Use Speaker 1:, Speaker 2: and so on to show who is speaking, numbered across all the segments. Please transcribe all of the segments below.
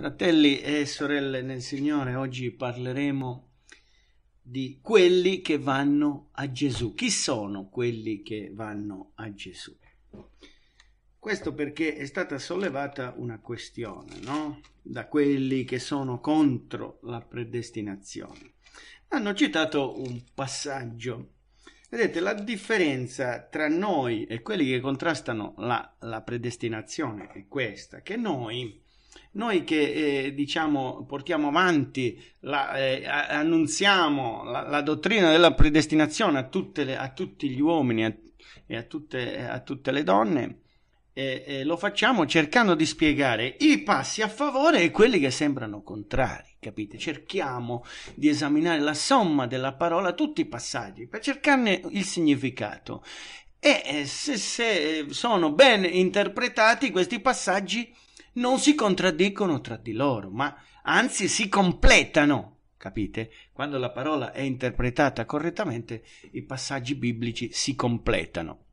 Speaker 1: Fratelli e sorelle nel Signore, oggi parleremo di quelli che vanno a Gesù. Chi sono quelli che vanno a Gesù? Questo perché è stata sollevata una questione, no? Da quelli che sono contro la predestinazione. Hanno citato un passaggio. Vedete, la differenza tra noi e quelli che contrastano la, la predestinazione è questa, che noi noi che eh, diciamo portiamo avanti, la, eh, annunziamo la, la, dottrina della predestinazione a, le, a tutti gli uomini a, e a tutte, a tutte, le donne, eh, lo facciamo cercando di spiegare i passi a favore e quelli che sembrano contrari, capite? Cerchiamo di esaminare la somma della parola, tutti i passaggi, per cercarne il significato. E eh, se, se sono ben interpretati questi passaggi, non si contraddicono tra di loro, ma anzi si completano. Capite? Quando la parola è interpretata correttamente, i passaggi biblici si completano.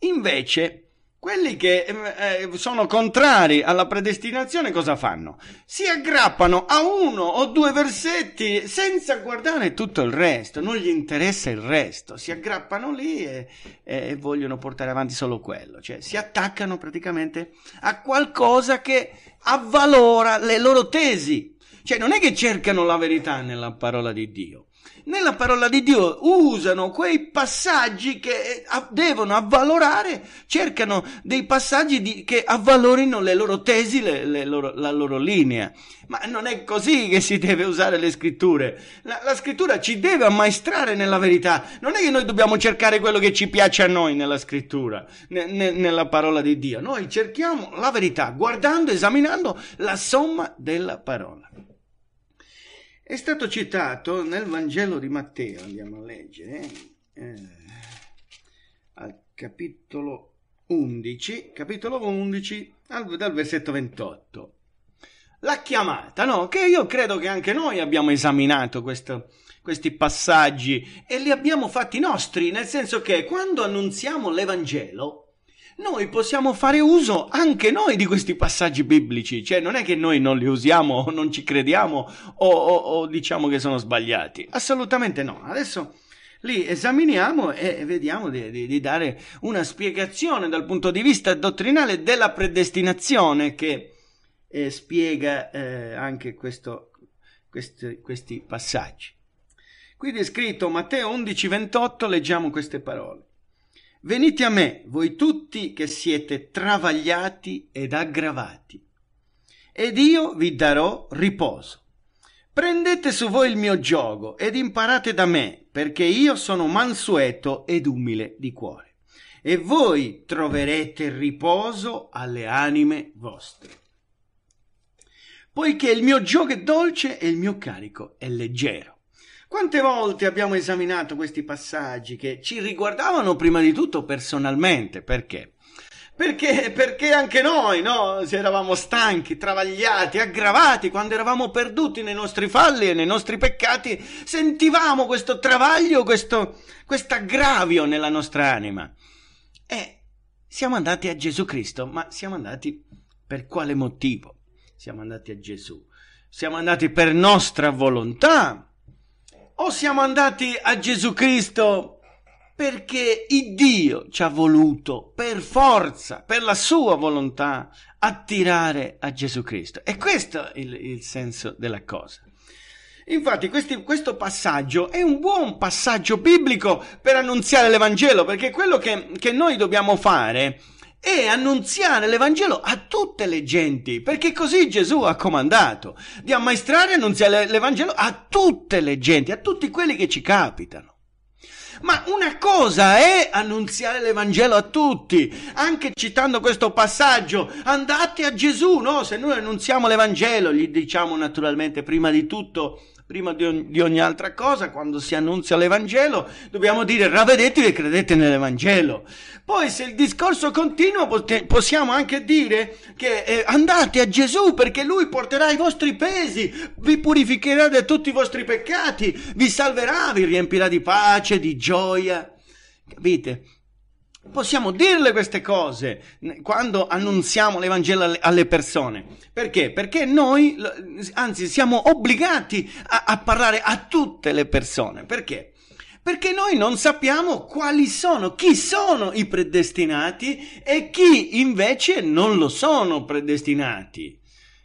Speaker 1: Invece, quelli che eh, eh, sono contrari alla predestinazione cosa fanno? Si aggrappano a uno o due versetti senza guardare tutto il resto, non gli interessa il resto, si aggrappano lì e, e vogliono portare avanti solo quello, cioè si attaccano praticamente a qualcosa che avvalora le loro tesi, cioè non è che cercano la verità nella parola di Dio, nella parola di Dio usano quei passaggi che eh, devono avvalorare, cercano dei passaggi di, che avvalorino le loro tesi, le, le loro, la loro linea. Ma non è così che si deve usare le scritture. La, la scrittura ci deve ammaestrare nella verità. Non è che noi dobbiamo cercare quello che ci piace a noi nella scrittura, ne, ne, nella parola di Dio. Noi cerchiamo la verità guardando, esaminando la somma della parola. È stato citato nel Vangelo di Matteo, andiamo a leggere, eh, al capitolo 11, capitolo 11 al, dal versetto 28. La chiamata, no? Che io credo che anche noi abbiamo esaminato questo, questi passaggi e li abbiamo fatti nostri, nel senso che quando annunziamo l'Evangelo, noi possiamo fare uso anche noi di questi passaggi biblici, cioè non è che noi non li usiamo o non ci crediamo o, o, o diciamo che sono sbagliati, assolutamente no. Adesso li esaminiamo e vediamo di, di, di, dare una spiegazione dal punto di vista dottrinale della predestinazione che eh, spiega eh, anche questo, questi, questi passaggi. Qui è scritto Matteo 11:28, leggiamo queste parole. Venite a me, voi tutti che siete travagliati ed aggravati, ed io vi darò riposo. Prendete su voi il mio giogo ed imparate da me, perché io sono mansueto ed umile di cuore, e voi troverete riposo alle anime vostre. Poiché il mio giogo è dolce e il mio carico è leggero. Quante volte abbiamo esaminato questi passaggi che ci riguardavano prima di tutto personalmente? Perché? Perché, perché anche noi, no? Se eravamo stanchi, travagliati, aggravati, quando eravamo perduti nei nostri falli e nei nostri peccati, sentivamo questo travaglio, questo aggravio nella nostra anima. E siamo andati a Gesù Cristo, ma siamo andati per quale motivo? Siamo andati a Gesù. Siamo andati per nostra volontà, o siamo andati a Gesù Cristo perché Dio ci ha voluto per forza, per la sua volontà, attirare a Gesù Cristo. E questo è il, il senso della cosa. Infatti questi, questo passaggio è un buon passaggio biblico per annunziare l'Evangelo, perché quello che, che noi dobbiamo fare e annunziare l'Evangelo a tutte le genti, perché così Gesù ha comandato di ammaestrare e annunziare l'Evangelo a tutte le genti, a tutti quelli che ci capitano. Ma una cosa è annunziare l'Evangelo a tutti, anche citando questo passaggio, andate a Gesù, no? Se noi annunziamo l'Evangelo, gli diciamo naturalmente prima di tutto prima di, ogni, di ogni altra cosa, quando si annunzia l'Evangelo, dobbiamo dire ravedetevi e credete nell'Evangelo. Poi se il discorso continua possiamo anche dire che eh, andate a Gesù perché lui porterà i vostri pesi, vi purificherà da tutti i vostri peccati, vi salverà, vi riempirà di pace, di gioia. Capite? possiamo dirle queste cose quando annunziamo l'Evangelo alle persone. Perché? Perché noi, anzi, siamo obbligati a, a, parlare a tutte le persone. Perché? Perché noi non sappiamo quali sono, chi sono i predestinati e chi invece non lo sono predestinati.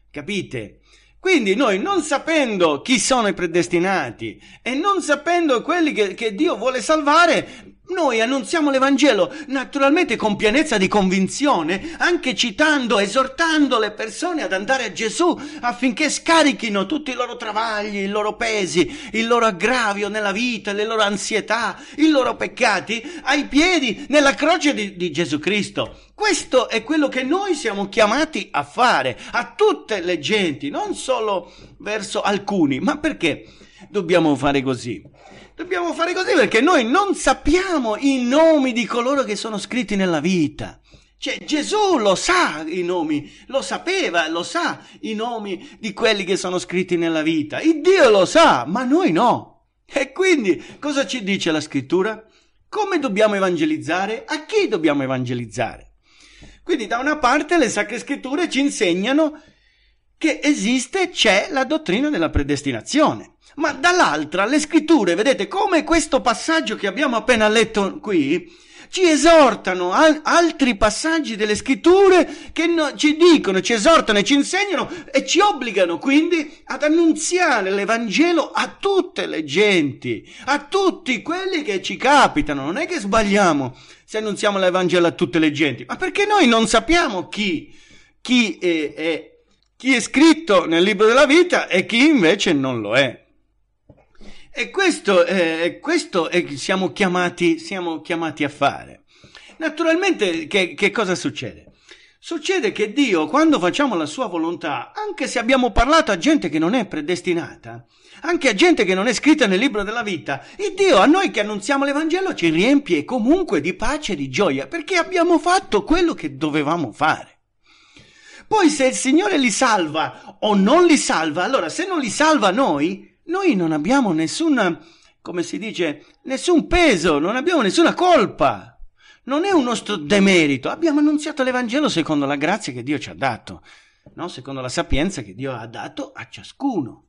Speaker 1: Capite? Quindi noi non sapendo chi sono i predestinati e non sapendo quelli che, che Dio vuole salvare, noi annunziamo l'Evangelo naturalmente con pienezza di convinzione, anche citando, esortando le persone ad andare a Gesù affinché scarichino tutti i loro travagli, i loro pesi, il loro aggravio nella vita, le loro ansietà, i loro peccati ai piedi nella croce di, di Gesù Cristo. Questo è quello che noi siamo chiamati a fare a tutte le genti, non solo verso alcuni, ma perché dobbiamo fare così? Dobbiamo fare così perché noi non sappiamo i nomi di coloro che sono scritti nella vita. Cioè Gesù lo sa i nomi, lo sapeva, lo sa i nomi di quelli che sono scritti nella vita. Il Dio lo sa, ma noi no. E quindi cosa ci dice la scrittura? Come dobbiamo evangelizzare? A chi dobbiamo evangelizzare? Quindi da una parte le sacre scritture ci insegnano che esiste, c'è la dottrina della predestinazione ma dall'altra le scritture, vedete, come questo passaggio che abbiamo appena letto qui, ci esortano al- altri passaggi delle scritture che no- ci dicono, ci esortano e ci insegnano e ci obbligano quindi ad annunziare l'Evangelo a tutte le genti, a tutti quelli che ci capitano. Non è che sbagliamo se annunziamo l'Evangelo a tutte le genti, ma perché noi non sappiamo chi, chi è, è, chi è scritto nel libro della vita e chi invece non lo è. E questo, eh, questo è, siamo, chiamati, siamo chiamati a fare. Naturalmente, che, che cosa succede? Succede che Dio, quando facciamo la sua volontà, anche se abbiamo parlato a gente che non è predestinata, anche a gente che non è scritta nel libro della vita, il Dio a noi che annunziamo l'Evangelo ci riempie comunque di pace e di gioia, perché abbiamo fatto quello che dovevamo fare. Poi se il Signore li salva o non li salva, allora se non li salva noi, noi non abbiamo nessuna, come si dice, nessun peso, non abbiamo nessuna colpa non è un nostro demerito. Abbiamo annunziato l'Evangelo secondo la grazia che Dio ci ha dato, no? secondo la sapienza che Dio ha dato a ciascuno.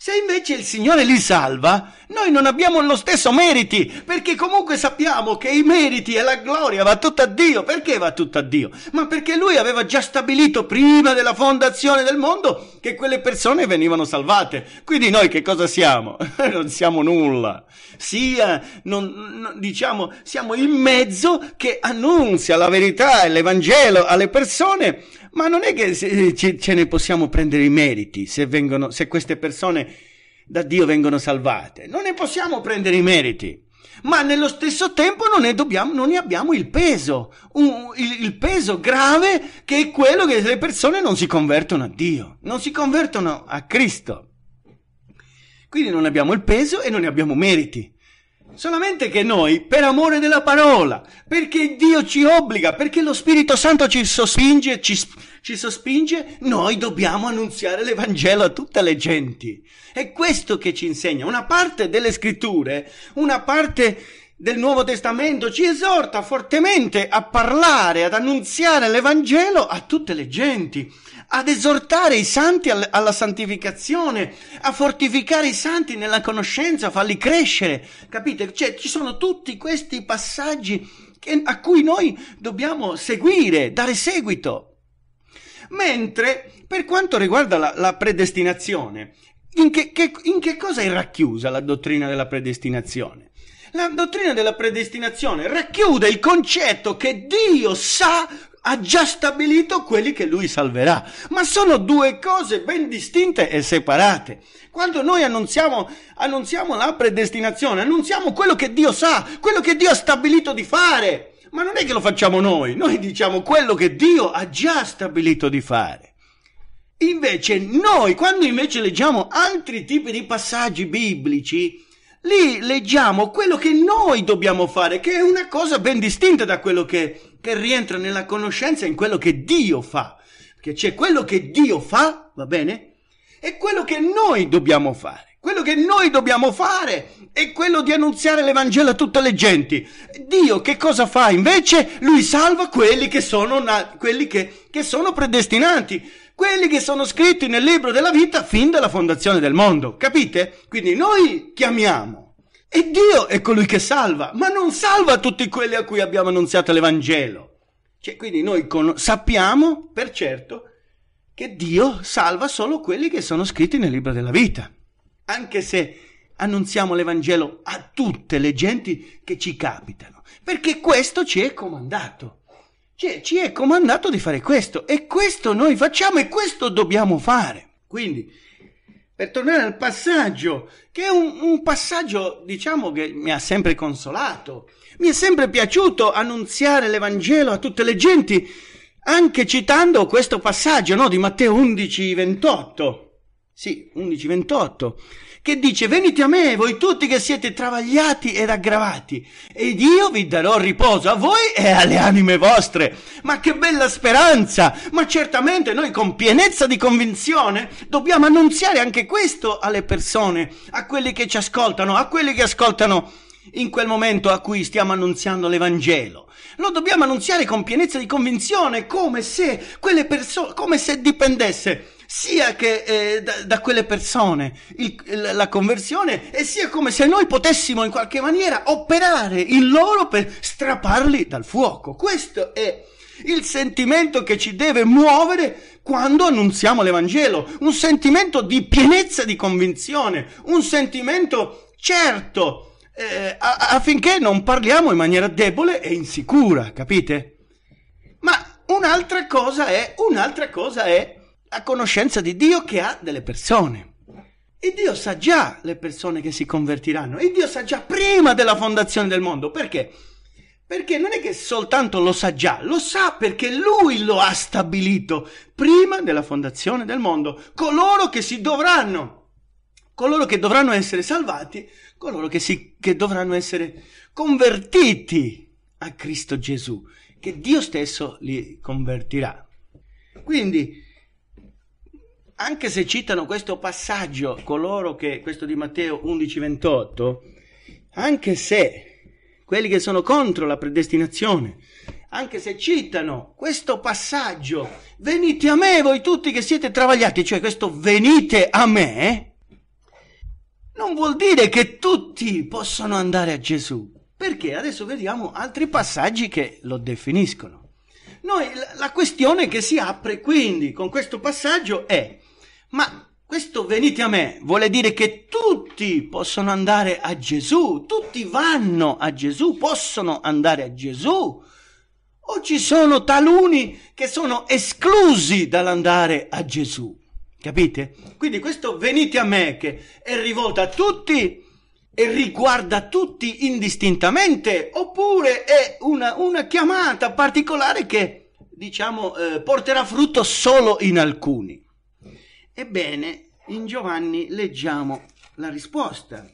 Speaker 1: Se invece il Signore li salva, noi non abbiamo lo stesso meriti, perché comunque sappiamo che i meriti e la gloria va tutta a Dio. Perché va tutta a Dio? Ma perché Lui aveva già stabilito prima della fondazione del mondo che quelle persone venivano salvate. Quindi noi che cosa siamo? non siamo nulla. Sia, non, diciamo, siamo il mezzo che annunzia la verità e l'Evangelo alle persone ma non è che eh, ce ne possiamo prendere i meriti se, vengono, se queste persone da Dio vengono salvate. Non ne possiamo prendere i meriti ma nello stesso tempo non ne, dobbiamo, non ne abbiamo il peso, un, il, il, peso grave che è quello che le persone non si convertono a Dio, non si convertono a Cristo. Quindi non abbiamo il peso e non ne abbiamo meriti. Solamente che noi, per amore della parola, perché Dio ci obbliga, perché lo Spirito Santo ci sospinge, ci, ci sospinge, noi dobbiamo annunziare l'Evangelo a tutte le genti. È questo che ci insegna. Una parte delle scritture, una parte del Nuovo Testamento ci esorta fortemente a parlare, ad annunziare l'Evangelo a tutte le genti, ad esortare i santi alla santificazione, a fortificare i santi nella conoscenza, a farli crescere. Capite? Cioè, ci sono tutti questi passaggi che, a cui noi dobbiamo seguire, dare seguito. Mentre per quanto riguarda la, la predestinazione, in che, che, in che cosa è racchiusa la dottrina della predestinazione? La dottrina della predestinazione racchiude il concetto che Dio sa ha già stabilito quelli che lui salverà, ma sono due cose ben distinte e separate. Quando noi annunziamo, annunziamo la predestinazione, annunziamo quello che Dio sa, quello che Dio ha stabilito di fare, ma non è che lo facciamo noi, noi diciamo quello che Dio ha già stabilito di fare. Invece noi, quando invece leggiamo altri tipi di passaggi biblici, Lì leggiamo quello che noi dobbiamo fare, che è una cosa ben distinta da quello che, che rientra nella conoscenza, in quello che Dio fa. Perché c'è quello che Dio fa, va bene? E quello che noi dobbiamo fare. Quello che noi dobbiamo fare è quello di annunziare l'Evangelo a tutte le genti. Dio che cosa fa invece? Lui salva quelli che sono, na- quelli che, che sono predestinati quelli che sono scritti nel libro della vita fin dalla fondazione del mondo, capite? Quindi noi chiamiamo e Dio è colui che salva, ma non salva tutti quelli a cui abbiamo annunziato l'Evangelo. Cioè, quindi noi con... sappiamo per certo che Dio salva solo quelli che sono scritti nel libro della vita, anche se annunziamo l'Evangelo a tutte le genti che ci capitano, perché questo ci è comandato. Ci, ci è comandato di fare questo e questo noi facciamo e questo dobbiamo fare. Quindi, per tornare al passaggio, che è un, un passaggio, diciamo, che mi ha sempre consolato. Mi è sempre piaciuto annunziare l'Evangelo a tutte le genti, anche citando questo passaggio no, di Matteo 11, 28. Sì, 11, 28 che dice venite a me voi tutti che siete travagliati ed aggravati ed io vi darò riposo a voi e alle anime vostre. Ma che bella speranza! Ma certamente noi con pienezza di convinzione dobbiamo annunziare anche questo alle persone, a quelli che ci ascoltano, a quelli che ascoltano in quel momento a cui stiamo annunziando l'Evangelo. Lo dobbiamo annunziare con pienezza di convinzione, come se quelle persone, come se dipendesse sia che eh, da, da, quelle persone il, la conversione e sia come se noi potessimo in qualche maniera operare in loro per strapparli dal fuoco. Questo è il sentimento che ci deve muovere quando annunziamo l'Evangelo, un sentimento di pienezza di convinzione, un sentimento certo, eh, affinché non parliamo in maniera debole e insicura, capite? Ma un'altra cosa è, un'altra cosa è la conoscenza di Dio che ha delle persone. E Dio sa già le persone che si convertiranno, e Dio sa già prima della fondazione del mondo. Perché? Perché non è che soltanto lo sa già, lo sa perché lui lo ha stabilito prima della fondazione del mondo. Coloro che si dovranno, coloro che dovranno essere salvati, coloro che, si, che dovranno essere convertiti a Cristo Gesù, che Dio stesso li convertirà. Quindi anche se citano questo passaggio coloro che, questo di Matteo 11:28, anche se quelli che sono contro la predestinazione, anche se citano questo passaggio, venite a me voi tutti che siete travagliati, cioè questo venite a me, non vuol dire che tutti possono andare a Gesù, perché adesso vediamo altri passaggi che lo definiscono. Noi, la questione che si apre quindi con questo passaggio è ma questo venite a me vuole dire che tutti possono andare a Gesù, tutti vanno a Gesù, possono andare a Gesù. O ci sono taluni che sono esclusi dall'andare a Gesù. Capite? Quindi questo venite a me che è rivolto a tutti e riguarda tutti indistintamente, oppure è una, una chiamata particolare che, diciamo, eh, porterà frutto solo in alcuni. Ebbene, in Giovanni leggiamo la risposta.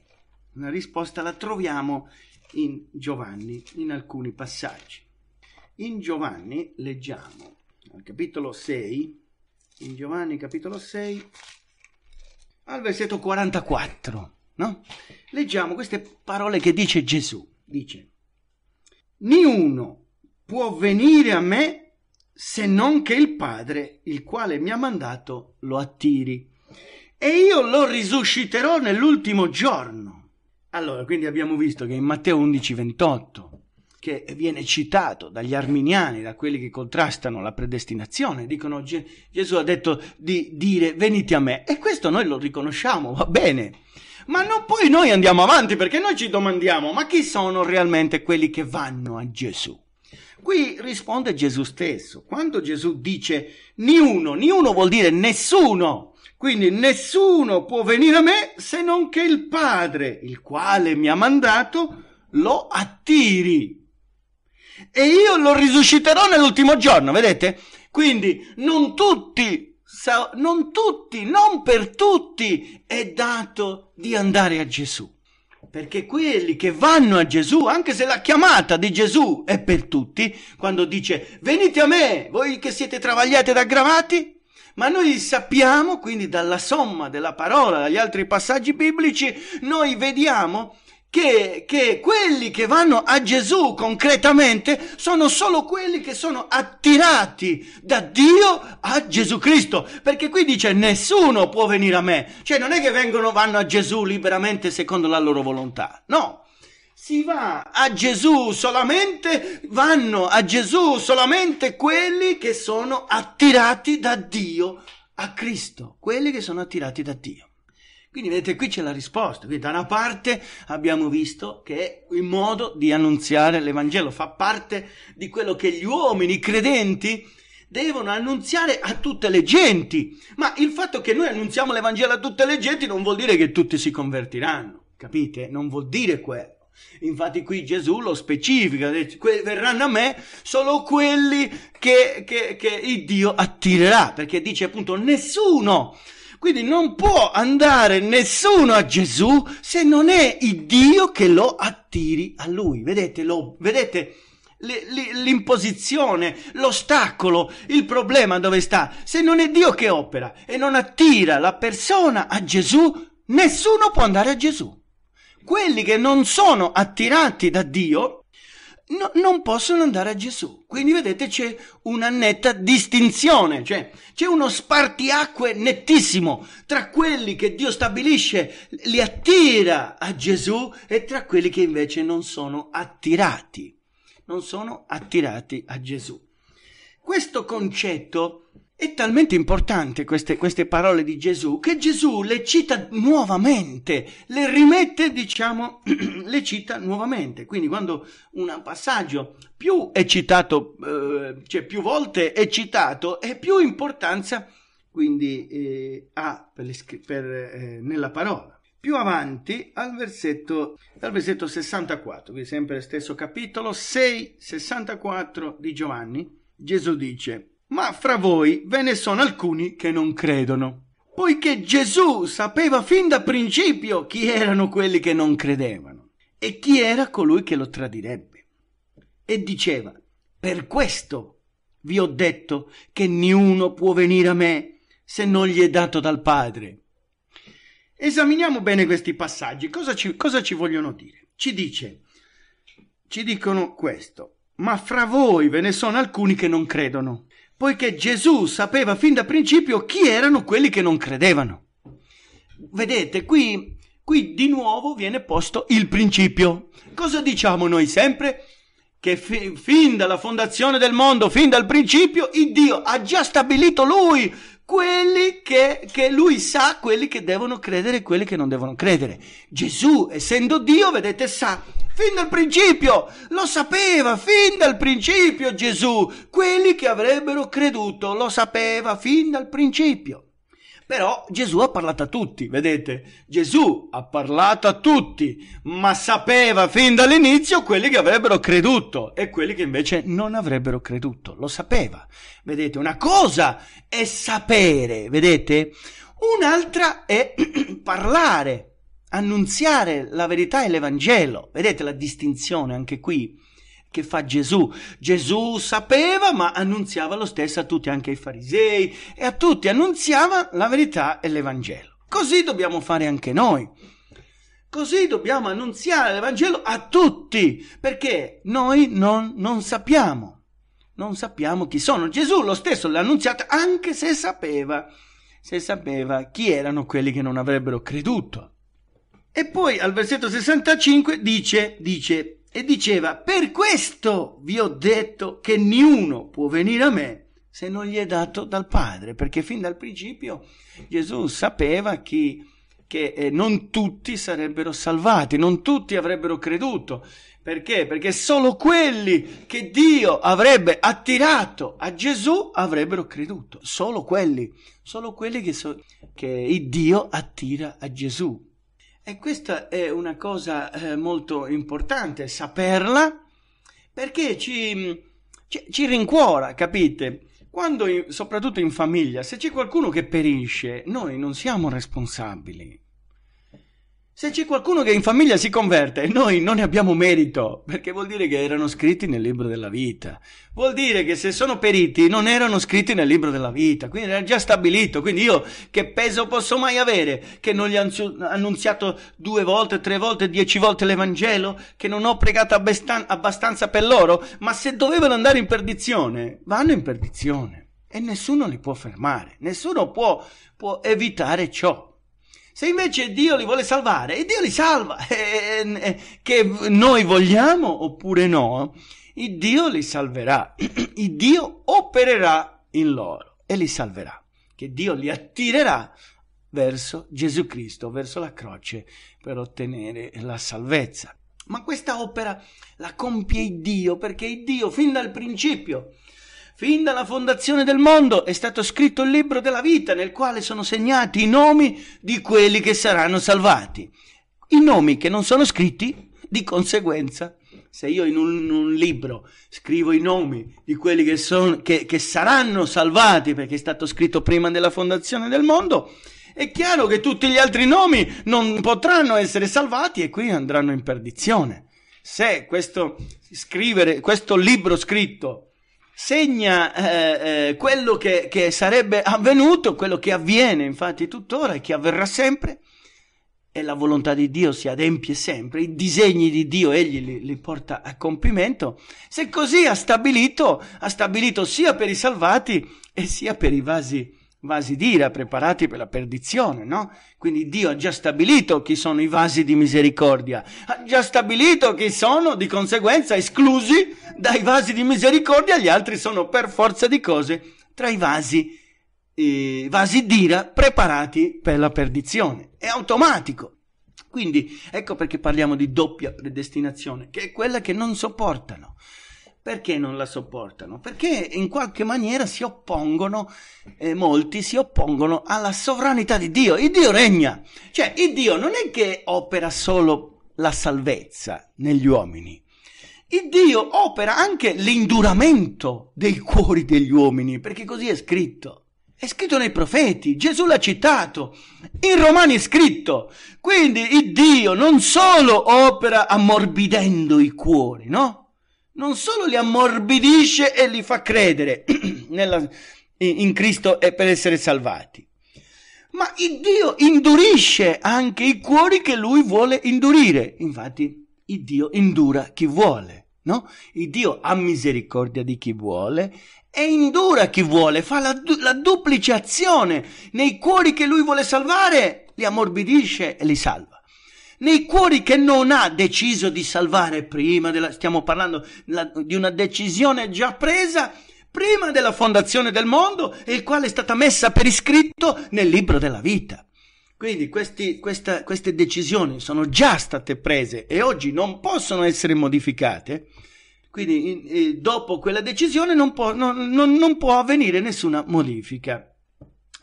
Speaker 1: La risposta la troviamo in Giovanni, in alcuni passaggi. In Giovanni leggiamo al capitolo 6, in Giovanni capitolo 6, al versetto 44, no? Leggiamo queste parole che dice Gesù. Dice, Niuno può venire a me se non che il Padre, il quale mi ha mandato, lo attiri. E io lo risusciterò nell'ultimo giorno. Allora, quindi abbiamo visto che in Matteo 11:28, che viene citato dagli arminiani, da quelli che contrastano la predestinazione, dicono Ge- Gesù ha detto di dire venite a me. E questo noi lo riconosciamo, va bene. Ma no, poi noi andiamo avanti perché noi ci domandiamo, ma chi sono realmente quelli che vanno a Gesù? Qui risponde Gesù stesso. Quando Gesù dice niuno, niuno vuol dire nessuno. Quindi nessuno può venire a me se non che il Padre, il quale mi ha mandato, lo attiri. E io lo risusciterò nell'ultimo giorno, vedete? Quindi non tutti, non tutti, non per tutti è dato di andare a Gesù perché quelli che vanno a Gesù, anche se la chiamata di Gesù è per tutti, quando dice venite a me, voi che siete travagliati ed aggravati, ma noi sappiamo, quindi dalla somma della parola, dagli altri passaggi biblici, noi vediamo che, che quelli che vanno a Gesù concretamente sono solo quelli che sono attirati da Dio a Gesù Cristo. Perché qui dice nessuno può venire a me. Cioè non è che vengono, vanno a Gesù liberamente secondo la loro volontà. No, si va a Gesù solamente, vanno a Gesù solamente quelli che sono attirati da Dio a Cristo, quelli che sono attirati da Dio. Quindi vedete qui c'è la risposta, quindi da una parte abbiamo visto che è il modo di annunziare l'Evangelo, fa parte di quello che gli uomini credenti devono annunziare a tutte le genti, ma il fatto che noi annunziamo l'Evangelo a tutte le genti non vuol dire che tutti si convertiranno, capite? Non vuol dire quello. Infatti qui Gesù lo specifica, verranno a me solo quelli che, che, che Dio attirerà, perché dice appunto nessuno quindi non può andare nessuno a Gesù se non è il Dio che lo attiri a lui. Vedete, lo, vedete l'imposizione, l'ostacolo, il problema dove sta? Se non è Dio che opera e non attira la persona a Gesù, nessuno può andare a Gesù. Quelli che non sono attirati da Dio no, non possono andare a Gesù. Quindi vedete c'è una netta distinzione, cioè c'è uno spartiacque nettissimo tra quelli che Dio stabilisce, li attira a Gesù e tra quelli che invece non sono attirati, non sono attirati a Gesù questo concetto è talmente importante queste, queste parole di Gesù che Gesù le cita nuovamente, le rimette, diciamo, le cita nuovamente. Quindi quando un passaggio più è citato, eh, cioè più volte è citato, e più importanza quindi eh, ha per le, per, eh, nella parola. Più avanti al versetto, al versetto 64, quindi sempre lo stesso capitolo, 6, 64 di Giovanni Gesù dice, ma fra voi ve ne sono alcuni che non credono. Poiché Gesù sapeva fin da principio chi erano quelli che non credevano e chi era colui che lo tradirebbe. E diceva, per questo vi ho detto che niuno può venire a me se non gli è dato dal Padre. Esaminiamo bene questi passaggi. Cosa ci, cosa ci vogliono dire? Ci dice, ci dicono questo ma fra voi ve ne sono alcuni che non credono, poiché Gesù sapeva fin da principio chi erano quelli che non credevano. Vedete, qui, qui di nuovo viene posto il principio. Cosa diciamo noi sempre? Che fi- fin dalla fondazione del mondo, fin dal principio, il Dio ha già stabilito lui quelli che, che, lui sa, quelli che devono credere e quelli che non devono credere. Gesù, essendo Dio, vedete, sa fin dal principio, lo sapeva fin dal principio Gesù, quelli che avrebbero creduto, lo sapeva fin dal principio. Però Gesù ha parlato a tutti, vedete? Gesù ha parlato a tutti, ma sapeva fin dall'inizio quelli che avrebbero creduto e quelli che invece non avrebbero creduto. Lo sapeva. Vedete, una cosa è sapere, vedete? Un'altra è parlare, annunziare la verità e l'Evangelo. Vedete la distinzione anche qui? che fa Gesù. Gesù sapeva, ma annunziava lo stesso a tutti, anche ai farisei e a tutti, annunziava la verità e l'Evangelo. Così dobbiamo fare anche noi. Così dobbiamo annunziare l'Evangelo a tutti, perché noi non, non sappiamo, non sappiamo chi sono. Gesù lo stesso l'ha annunziato anche se sapeva, se sapeva chi erano quelli che non avrebbero creduto. E poi al versetto 65 dice, dice e diceva per questo vi ho detto che niuno può venire a me se non gli è dato dal Padre, perché fin dal principio Gesù sapeva chi, che eh, non tutti sarebbero salvati, non tutti avrebbero creduto. Perché? Perché solo quelli che Dio avrebbe attirato a Gesù avrebbero creduto, solo quelli, solo quelli che, so, che Dio attira a Gesù. E questa è una cosa eh, molto importante, saperla, perché ci, mm, ci, ci rincuora, capite? Quando, soprattutto in famiglia, se c'è qualcuno che perisce, noi non siamo responsabili. Se c'è qualcuno che in famiglia si converte, noi non ne abbiamo merito, perché vuol dire che erano scritti nel libro della vita. Vuol dire che se sono periti non erano scritti nel libro della vita, quindi era già stabilito. Quindi io che peso posso mai avere? Che non gli ho annunziato due volte, tre volte, dieci volte l'Evangelo? Che non ho pregato abbastanza per loro? Ma se dovevano andare in perdizione, vanno in perdizione. E nessuno li può fermare, nessuno può, può evitare ciò. Se invece Dio li vuole salvare, e Dio li salva, eh, eh, che noi vogliamo oppure no, il Dio li salverà, il Dio opererà in loro e li salverà, che Dio li attirerà verso Gesù Cristo, verso la croce, per ottenere la salvezza. Ma questa opera la compie Dio, perché Dio fin dal principio Fin dalla fondazione del mondo è stato scritto il libro della vita nel quale sono segnati i nomi di quelli che saranno salvati. I nomi che non sono scritti, di conseguenza, se io in un, in un libro scrivo i nomi di quelli che, son, che, che saranno salvati perché è stato scritto prima della fondazione del mondo, è chiaro che tutti gli altri nomi non potranno essere salvati e qui andranno in perdizione. Se questo, scrivere, questo libro scritto segna eh, eh, quello che, che, sarebbe avvenuto, quello che avviene infatti tuttora e che avverrà sempre, e la volontà di Dio si adempie sempre, i disegni di Dio egli li, li porta a compimento, se così ha stabilito, ha stabilito sia per i salvati e sia per i vasi vasi d'ira preparati per la perdizione, no? Quindi Dio ha già stabilito chi sono i vasi di misericordia, ha già stabilito chi sono di conseguenza esclusi dai vasi di misericordia, gli altri sono per forza di cose tra i vasi, eh, vasi d'ira preparati per la perdizione. È automatico. Quindi ecco perché parliamo di doppia predestinazione, che è quella che non sopportano. Perché non la sopportano? Perché in qualche maniera si oppongono, eh, molti si oppongono alla sovranità di Dio. Il Dio regna. Cioè, il Dio non è che opera solo la salvezza negli uomini. Il Dio opera anche l'induramento dei cuori degli uomini, perché così è scritto. È scritto nei profeti, Gesù l'ha citato, in Romani è scritto. Quindi il Dio non solo opera ammorbidendo i cuori, no? non solo li ammorbidisce e li fa credere nella, in Cristo e per essere salvati, ma il Dio indurisce anche i cuori che lui vuole indurire. Infatti, il Dio indura chi vuole, no? Il Dio ha misericordia di chi vuole e indura chi vuole, fa la, la duplice azione nei cuori che lui vuole salvare, li ammorbidisce e li salva nei cuori che non ha deciso di salvare prima della, stiamo parlando la, di una decisione già presa prima della fondazione del mondo e il quale è stata messa per iscritto nel libro della vita. Quindi questi, questa, queste decisioni sono già state prese e oggi non possono essere modificate. Quindi eh, dopo quella decisione non può, non, non, non può avvenire nessuna modifica,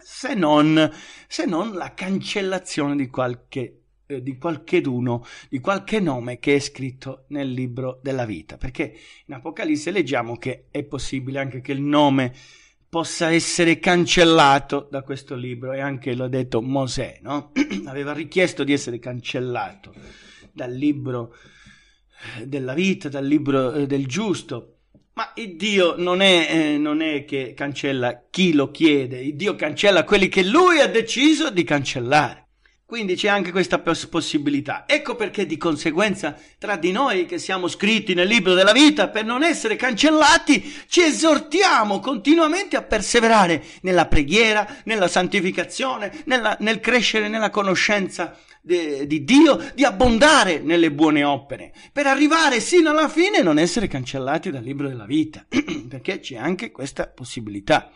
Speaker 1: se non, se non la cancellazione di qualche eh, di qualcheduno, di qualche nome che è scritto nel libro della vita, perché in Apocalisse leggiamo che è possibile anche che il nome possa essere cancellato da questo libro e anche l'ha detto Mosè, no? aveva richiesto di essere cancellato dal libro eh, della vita, dal libro eh, del giusto. Ma il Dio non è, eh, non è che cancella chi lo chiede, il Dio cancella quelli che lui ha deciso di cancellare. Quindi c'è anche questa possibilità. Ecco perché di conseguenza tra di noi che siamo scritti nel libro della vita per non essere cancellati ci esortiamo continuamente a perseverare nella preghiera, nella santificazione, nella, nel crescere nella conoscenza de, di Dio, di abbondare nelle buone opere, per arrivare sino alla fine e non essere cancellati dal libro della vita, perché c'è anche questa possibilità.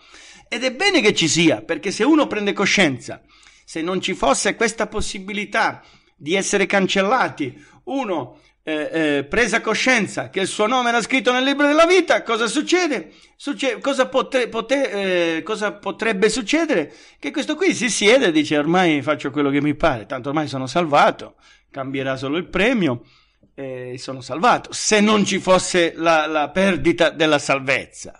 Speaker 1: Ed è bene che ci sia, perché se uno prende coscienza se non ci fosse questa possibilità di essere cancellati, uno eh, eh, presa coscienza che il suo nome era scritto nel libro della vita, cosa succede? Succe- cosa, potre- pote- eh, cosa, potrebbe succedere? Che questo qui si siede e dice ormai faccio quello che mi pare, tanto ormai sono salvato, cambierà solo il premio e eh, sono salvato, se non ci fosse la, la perdita della salvezza.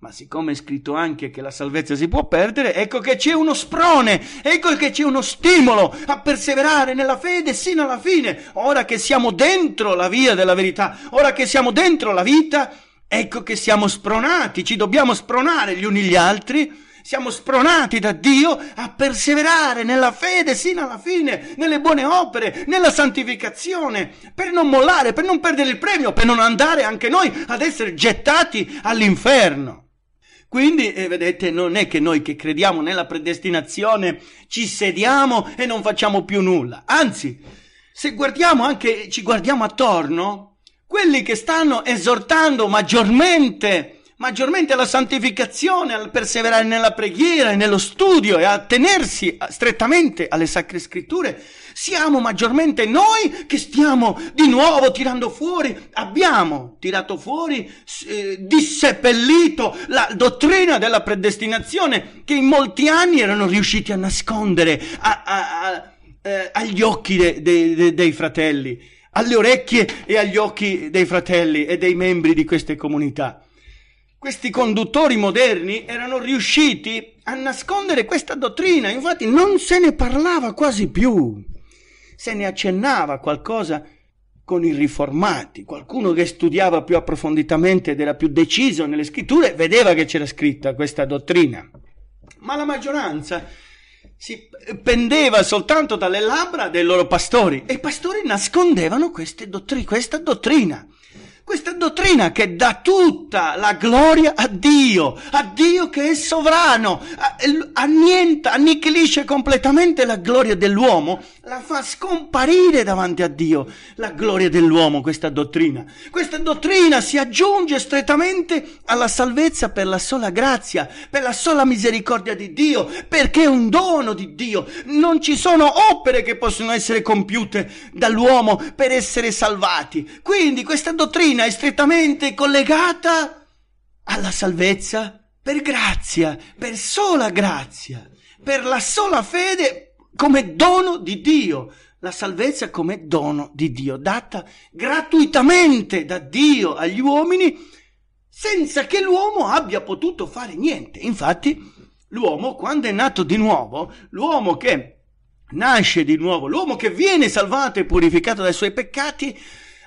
Speaker 1: Ma siccome è scritto anche che la salvezza si può perdere, ecco che c'è uno sprone, ecco che c'è uno stimolo a perseverare nella fede sino alla fine. Ora che siamo dentro la via della verità, ora che siamo dentro la vita, ecco che siamo spronati, ci dobbiamo spronare gli uni gli altri siamo spronati da Dio a perseverare nella fede sino alla fine, nelle buone opere, nella santificazione, per non mollare, per non perdere il premio, per non andare anche noi ad essere gettati all'inferno. Quindi, eh, vedete, non è che noi che crediamo nella predestinazione ci sediamo e non facciamo più nulla. Anzi, se guardiamo anche, ci guardiamo attorno, quelli che stanno esortando maggiormente, maggiormente alla santificazione, al perseverare nella preghiera e nello studio e a tenersi strettamente alle sacre scritture, siamo maggiormente noi che stiamo di nuovo tirando fuori, abbiamo tirato fuori, eh, disseppellito la dottrina della predestinazione che in molti anni erano riusciti a nascondere a, a, a, eh, agli occhi de, de, de, dei fratelli, alle orecchie e agli occhi dei fratelli e dei membri di queste comunità questi conduttori moderni erano riusciti a nascondere questa dottrina, infatti non se ne parlava quasi più se ne accennava qualcosa con i riformati, qualcuno che studiava più approfonditamente ed era più deciso nelle scritture, vedeva che c'era scritta questa dottrina. Ma la maggioranza si pendeva soltanto dalle labbra dei loro pastori e i pastori nascondevano dottrine, questa dottrina questa dottrina che dà tutta la gloria a Dio, a Dio che è sovrano, annienta, annichilisce completamente la gloria dell'uomo, la fa scomparire davanti a Dio la gloria dell'uomo, questa dottrina. Questa dottrina si aggiunge strettamente alla salvezza per la sola grazia, per la sola misericordia di Dio, perché è un dono di Dio. Non ci sono opere che possono essere compiute dall'uomo per essere salvati. Quindi questa dottrina disciplina è strettamente collegata alla salvezza per grazia, per sola grazia, per la sola fede come dono di Dio, la salvezza come dono di Dio, data gratuitamente da Dio agli uomini senza che l'uomo abbia potuto fare niente. Infatti, l'uomo quando è nato di nuovo, l'uomo che nasce di nuovo, l'uomo che viene salvato e purificato dai suoi peccati,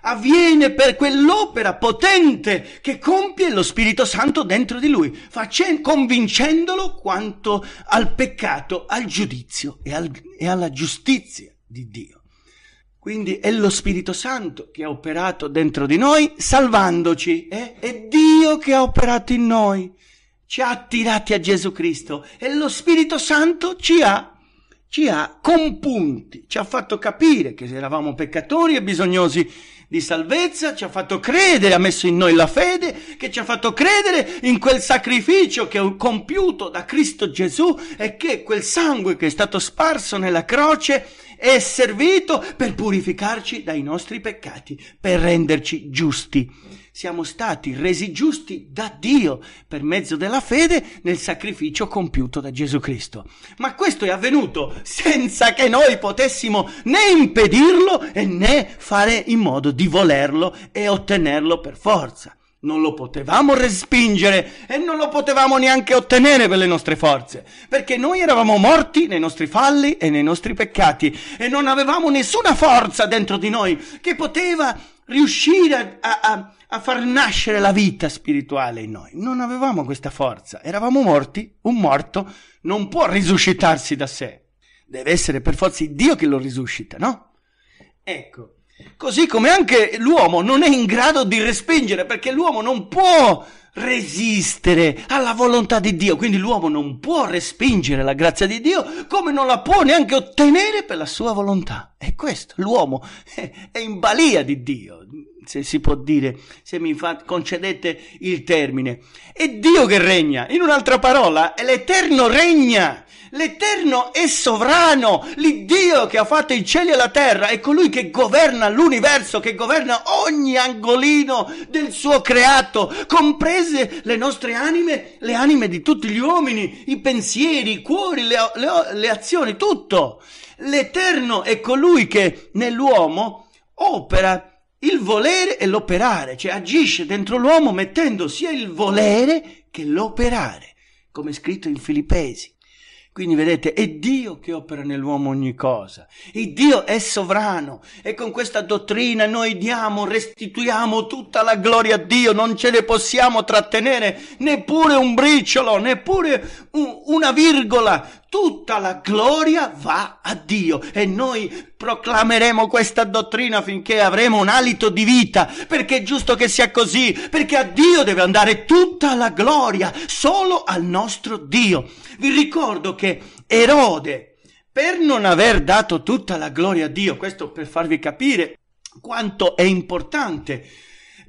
Speaker 1: avviene per quell'opera potente che compie lo Spirito Santo dentro di lui, facen- convincendolo quanto al peccato, al giudizio e, al- e alla giustizia di Dio. Quindi è lo Spirito Santo che ha operato dentro di noi salvandoci, eh? è Dio che ha operato in noi, ci ha attirati a Gesù Cristo e lo Spirito Santo ci ha ci ha compunti, ci ha fatto capire che eravamo peccatori e bisognosi di salvezza, ci ha fatto credere, ha messo in noi la fede, che ci ha fatto credere in quel sacrificio che è compiuto da Cristo Gesù e che quel sangue che è stato sparso nella croce è servito per purificarci dai nostri peccati, per renderci giusti siamo stati resi giusti da Dio per mezzo della fede nel sacrificio compiuto da Gesù Cristo. Ma questo è avvenuto senza che noi potessimo né impedirlo né fare in modo di volerlo e ottenerlo per forza. Non lo potevamo respingere e non lo potevamo neanche ottenere per le nostre forze, perché noi eravamo morti nei nostri falli e nei nostri peccati e non avevamo nessuna forza dentro di noi che poteva riuscire a, a, a, far nascere la vita spirituale in noi. Non avevamo questa forza, eravamo morti, un morto non può risuscitarsi da sé, deve essere per forza Dio che lo risuscita, no? Ecco, così come anche l'uomo non è in grado di respingere perché l'uomo non può resistere alla volontà di Dio. Quindi l'uomo non può respingere la grazia di Dio come non la può neanche ottenere per la sua volontà. È questo, l'uomo è in balia di Dio, se si può dire, se mi fa, concedete il termine. È Dio che regna, in un'altra parola, è l'Eterno regna. L'Eterno è sovrano, l'Iddio che ha fatto i cieli e la terra è colui che governa l'universo, che governa ogni angolino del suo creato, comprese le nostre anime, le anime di tutti gli uomini, i pensieri, i cuori, le, le, le azioni, tutto. L'Eterno è colui che nell'uomo opera il volere e l'operare, cioè agisce dentro l'uomo mettendo sia il volere che l'operare, come scritto in Filippesi. Quindi vedete, è Dio che opera nell'uomo ogni cosa, il Dio è sovrano e con questa dottrina noi diamo, restituiamo tutta la gloria a Dio, non ce ne possiamo trattenere neppure un briciolo, neppure una virgola, tutta la gloria va a Dio e noi proclameremo questa dottrina finché avremo un alito di vita, perché è giusto che sia così, perché a Dio deve andare tutta la gloria, solo al nostro Dio. Vi ricordo che Erode, per non aver dato tutta la gloria a Dio, questo per farvi capire quanto è importante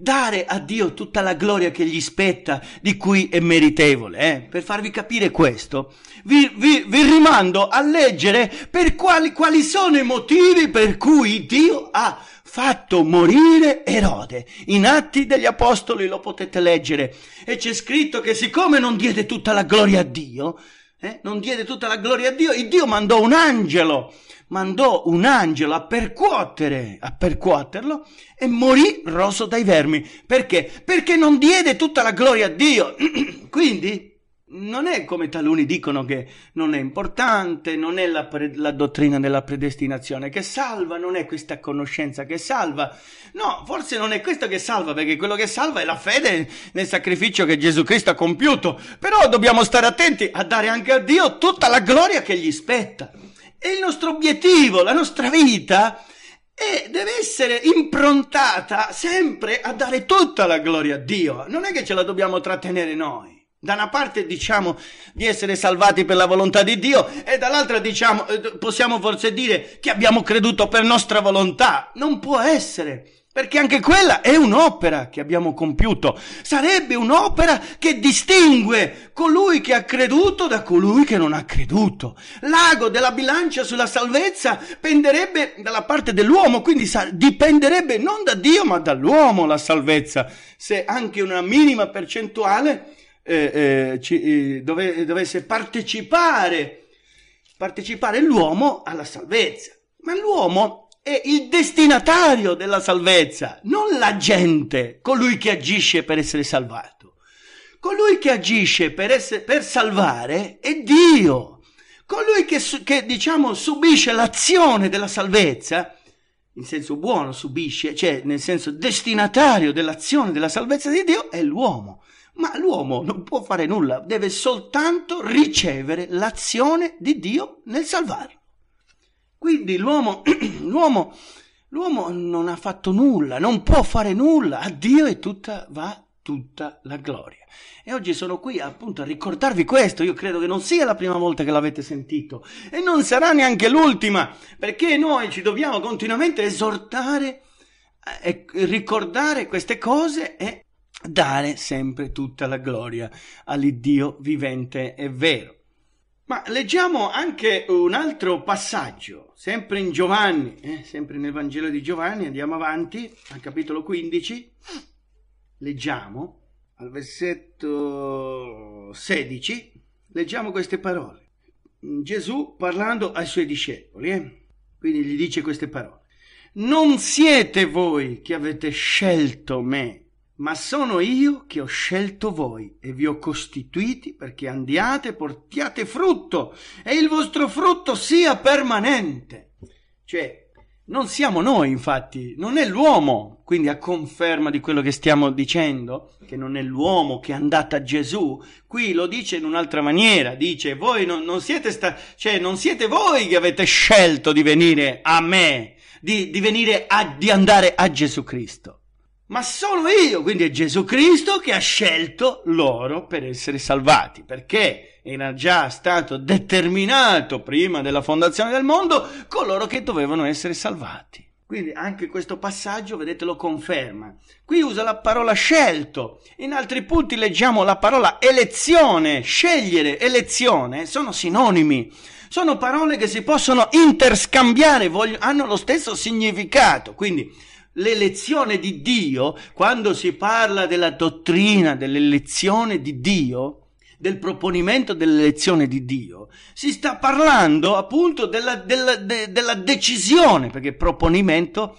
Speaker 1: dare a Dio tutta la gloria che gli spetta, di cui è meritevole. Eh? Per farvi capire questo, vi, vi, vi rimando a leggere quali, quali sono i motivi per cui Dio ha fatto morire Erode. In Atti degli Apostoli lo potete leggere. E c'è scritto che siccome non diede tutta la gloria a Dio, eh, non diede tutta la gloria a Dio, il Dio mandò un angelo mandò un angelo a percuotere, a percuoterlo e morì roso dai vermi. Perché? Perché non diede tutta la gloria a Dio. Quindi non è come taluni dicono che non è importante, non è la, pre- la, dottrina della predestinazione che salva, non è questa conoscenza che salva. No, forse non è questo che salva, perché quello che salva è la fede nel sacrificio che Gesù Cristo ha compiuto. Però dobbiamo stare attenti a dare anche a Dio tutta la gloria che gli spetta. E il nostro obiettivo, la nostra vita, e deve essere improntata sempre a dare tutta la gloria a Dio. Non è che ce la dobbiamo trattenere noi. Da una parte diciamo di essere salvati per la volontà di Dio e dall'altra diciamo, eh, possiamo forse dire che abbiamo creduto per nostra volontà. Non può essere. Perché anche quella è un'opera che abbiamo compiuto. Sarebbe un'opera che distingue colui che ha creduto da colui che non ha creduto. L'ago della bilancia sulla salvezza penderebbe dalla parte dell'uomo, quindi dipenderebbe non da Dio ma dall'uomo la salvezza. Se anche una minima percentuale eh, eh, ci, eh, dove, dovesse partecipare, partecipare l'uomo alla salvezza. Ma l'uomo è il destinatario della salvezza, non la gente, colui che agisce per essere salvato. Colui che agisce per, essere, per salvare è Dio. Colui che, che, diciamo, subisce l'azione della salvezza, in senso buono subisce, cioè nel senso destinatario dell'azione della salvezza di Dio, è l'uomo. Ma l'uomo non può fare nulla, deve soltanto ricevere l'azione di Dio nel salvarlo. Quindi l'uomo, l'uomo, l'uomo non ha fatto nulla, non può fare nulla, a Dio è tutta, va tutta la gloria. E oggi sono qui appunto a ricordarvi questo, io credo che non sia la prima volta che l'avete sentito e non sarà neanche l'ultima, perché noi ci dobbiamo continuamente esortare eh, e ricordare queste cose e dare sempre tutta la gloria all'Iddio vivente e vero. Ma leggiamo anche un altro passaggio, sempre in Giovanni, eh, sempre nel Vangelo di Giovanni, andiamo avanti al capitolo 15, leggiamo al versetto 16, leggiamo queste parole. Gesù parlando ai suoi discepoli, eh, quindi gli dice queste parole. Non siete voi che avete scelto me, ma sono io che ho scelto voi e vi ho costituiti perché andiate portiate frutto e il vostro frutto sia permanente. Cioè, non siamo noi, infatti, non è l'uomo, quindi a conferma di quello che stiamo dicendo, che non è l'uomo che è andato a Gesù, qui lo dice in un'altra maniera, dice voi non, non siete sta- cioè non siete voi che avete scelto di venire a me, di, di venire a, di andare a Gesù Cristo ma sono io, quindi è Gesù Cristo che ha scelto loro per essere salvati, perché era già stato determinato prima della fondazione del mondo coloro che dovevano essere salvati. Quindi anche questo passaggio, vedete, lo conferma. Qui usa la parola scelto, in altri punti leggiamo la parola elezione, scegliere, elezione, sono sinonimi, sono parole che si possono interscambiare, voglio, hanno lo stesso significato. Quindi l'elezione di Dio, quando si parla della dottrina dell'elezione di Dio, del proponimento dell'elezione di Dio, si sta parlando appunto della, della, de, della decisione, perché proponimento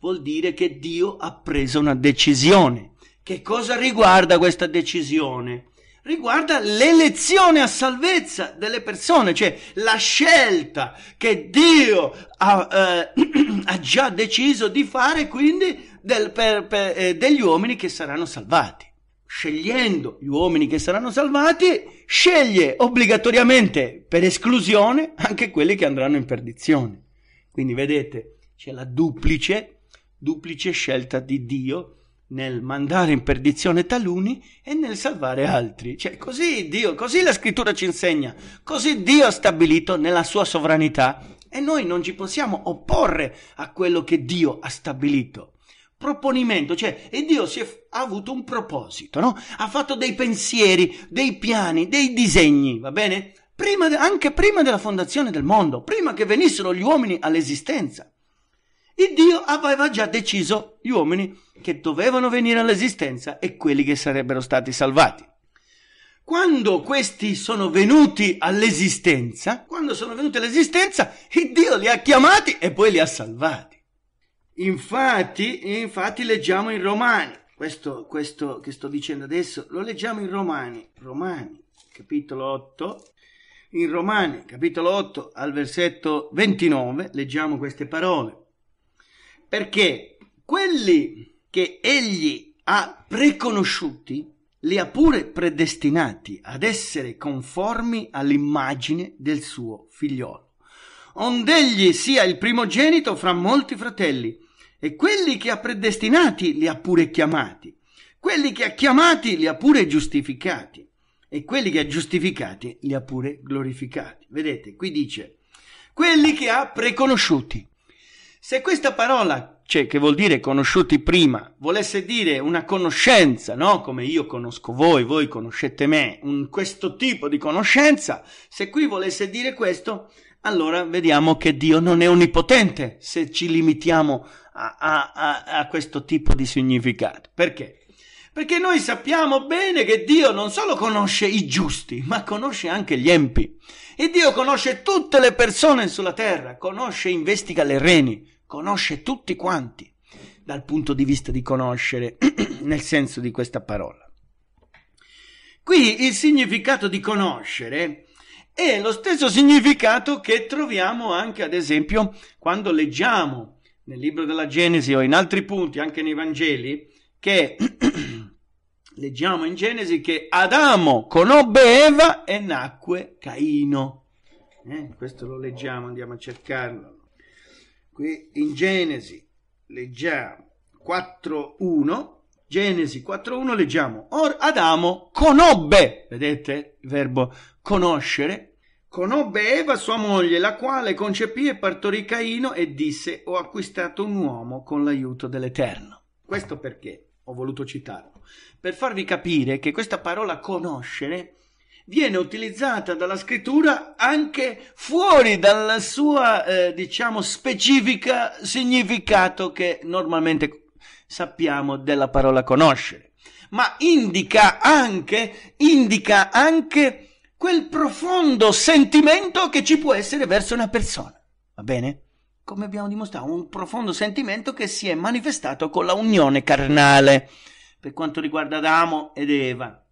Speaker 1: vuol dire che Dio ha preso una decisione. Che cosa riguarda questa decisione? riguarda l'elezione a salvezza delle persone, cioè la scelta che Dio ha, eh, ha già deciso di fare quindi del, per, per, eh, degli uomini che saranno salvati. Scegliendo gli uomini che saranno salvati, sceglie obbligatoriamente per esclusione anche quelli che andranno in perdizione. Quindi vedete, c'è la duplice, duplice scelta di Dio nel mandare in perdizione taluni e nel salvare altri. Cioè, così Dio, così la scrittura ci insegna, così Dio ha stabilito nella sua sovranità e noi non ci possiamo opporre a quello che Dio ha stabilito. Proponimento, cioè, e Dio si è, ha avuto un proposito, no? Ha fatto dei pensieri, dei piani, dei disegni, va bene? Prima, anche prima della fondazione del mondo, prima che venissero gli uomini all'esistenza. Dio aveva già deciso gli uomini che dovevano venire all'esistenza e quelli che sarebbero stati salvati. Quando questi sono venuti all'esistenza, quando sono venuti all'esistenza, Dio li ha chiamati e poi li ha salvati. Infatti, infatti leggiamo in Romani, questo, questo che sto dicendo adesso, lo leggiamo in Romani, Romani, capitolo 8, in Romani, capitolo 8, al versetto 29, leggiamo queste parole perché quelli che egli ha preconosciuti li ha pure predestinati ad essere conformi all'immagine del suo figliolo, ond'egli sia il primogenito fra molti fratelli, e quelli che ha predestinati li ha pure chiamati, quelli che ha chiamati li ha pure giustificati, e quelli che ha giustificati li ha pure glorificati. Vedete, qui dice, quelli che ha preconosciuti. Se questa parola, cioè, che vuol dire conosciuti prima, volesse dire una conoscenza, no? Come io conosco voi, voi conoscete me, un, questo tipo di conoscenza, se qui volesse dire questo, allora vediamo che Dio non è onnipotente se ci limitiamo a, a, a, a questo tipo di significato. Perché? Perché noi sappiamo bene che Dio non solo conosce i giusti, ma conosce anche gli empi. E Dio conosce tutte le persone sulla terra, conosce, e investiga le reni, conosce tutti quanti, dal punto di vista di conoscere, nel senso di questa parola. Qui il significato di conoscere è lo stesso significato che troviamo anche, ad esempio, quando leggiamo nel libro della Genesi o in altri punti, anche nei Vangeli, che leggiamo in Genesi che Adamo conobbe Eva e nacque Caino. Eh, questo lo leggiamo, andiamo a cercarlo. Qui in Genesi leggiamo 4.1, Genesi 4.1 leggiamo, or Adamo conobbe, vedete il verbo conoscere, conobbe Eva sua moglie, la quale concepì e partorì Caino e disse ho acquistato un uomo con l'aiuto dell'Eterno. Questo perché ho voluto citarlo per farvi capire che questa parola conoscere viene utilizzata dalla scrittura anche fuori dalla sua, eh, diciamo, specifica significato che normalmente sappiamo della parola conoscere, ma indica anche, indica anche quel profondo sentimento che ci può essere verso una persona, va bene? Come abbiamo dimostrato, un profondo sentimento che si è manifestato con la unione carnale per quanto riguarda Adamo ed Eva.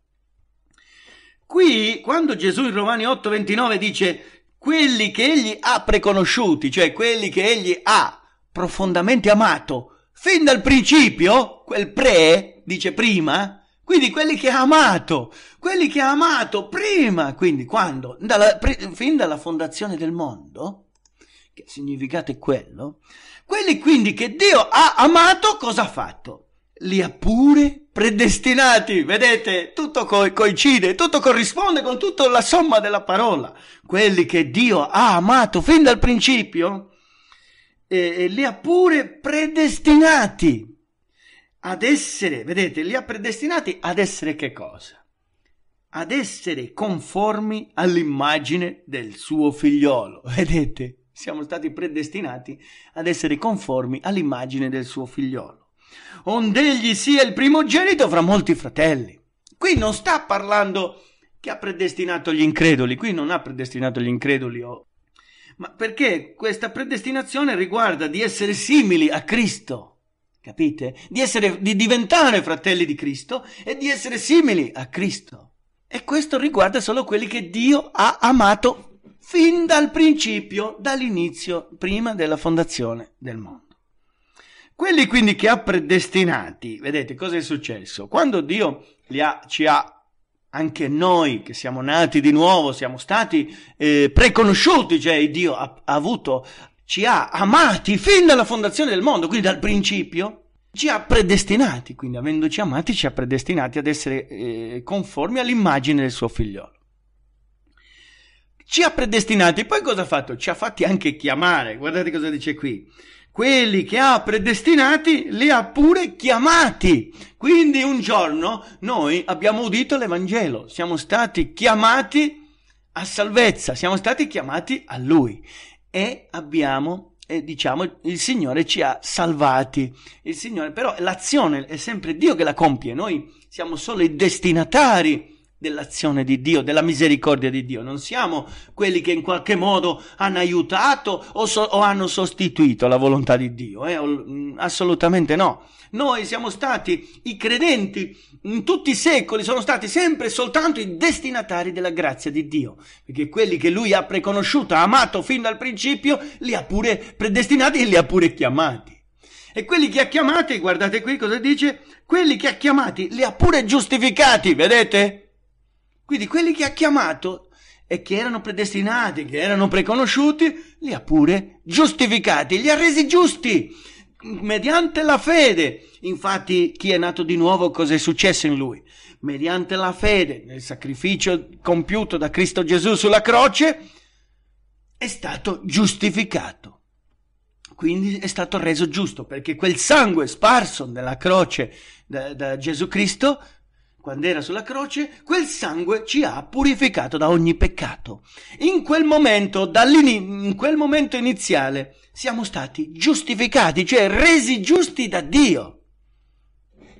Speaker 1: Qui, quando Gesù in Romani 8:29 dice quelli che egli ha preconosciuti, cioè quelli che egli ha profondamente amato, fin dal principio, quel pre, dice prima, quindi quelli che ha amato, quelli che ha amato prima, quindi quando, dalla, pre, fin dalla fondazione del mondo, che significato è quello, quelli quindi che Dio ha amato, cosa ha fatto? li ha pure predestinati. Vedete, tutto co- coincide, tutto corrisponde con tutta la somma della parola. Quelli che Dio ha amato fin dal principio, eh, li ha pure predestinati ad essere, vedete, li ha predestinati ad essere che cosa? Ad essere conformi all'immagine del suo figliolo. Vedete, siamo stati predestinati ad essere conformi all'immagine del suo figliolo egli sia il primogenito fra molti fratelli. Qui non sta parlando che ha predestinato gli increduli, qui non ha predestinato gli increduli, oh. ma perché questa predestinazione riguarda di essere simili a Cristo capite? Di, essere, di, diventare fratelli di Cristo e di essere simili a Cristo. E questo riguarda solo quelli che Dio ha amato fin dal principio, dall'inizio, prima della fondazione del mondo. Quelli quindi che ha predestinati, vedete cosa è successo? Quando Dio ha, ci ha anche noi che siamo nati di nuovo, siamo stati eh, preconosciuti, cioè Dio ha, ha avuto, ci ha amati fin dalla fondazione del mondo, quindi dal principio, ci ha predestinati, quindi avendoci amati ci ha predestinati ad essere eh, conformi all'immagine del suo figliolo. Ci ha predestinati, poi cosa ha fatto? Ci ha fatti anche chiamare, guardate cosa dice qui quelli che ha predestinati li ha pure chiamati. Quindi un giorno noi abbiamo udito l'Evangelo, siamo stati chiamati a salvezza, siamo stati chiamati a Lui e abbiamo, eh, diciamo, il Signore ci ha salvati. Il Signore, però l'azione è sempre Dio che la compie, noi siamo solo i destinatari dell'azione di Dio, della misericordia di Dio. Non siamo quelli che in qualche modo hanno aiutato o, so, o hanno sostituito la volontà di Dio. Eh? Mm, assolutamente no. Noi siamo stati i credenti in tutti i secoli, sono stati sempre e soltanto i destinatari della grazia di Dio, perché quelli che Lui ha preconosciuto, ha amato fin dal principio, li ha pure predestinati e li ha pure chiamati. E quelli che ha chiamati, guardate qui cosa dice, quelli che ha chiamati li ha pure giustificati, vedete? Quindi quelli che ha chiamato e che erano predestinati, che erano preconosciuti, li ha pure giustificati, li ha resi giusti mediante la fede. Infatti, chi è nato di nuovo, cosa è successo in lui? Mediante la fede, nel sacrificio compiuto da Cristo Gesù sulla croce, è stato giustificato. Quindi è stato reso giusto perché quel sangue sparso nella croce da, da Gesù Cristo quando era sulla croce, quel sangue ci ha purificato da ogni peccato. In quel momento, in quel momento iniziale, siamo stati giustificati, cioè resi giusti da Dio.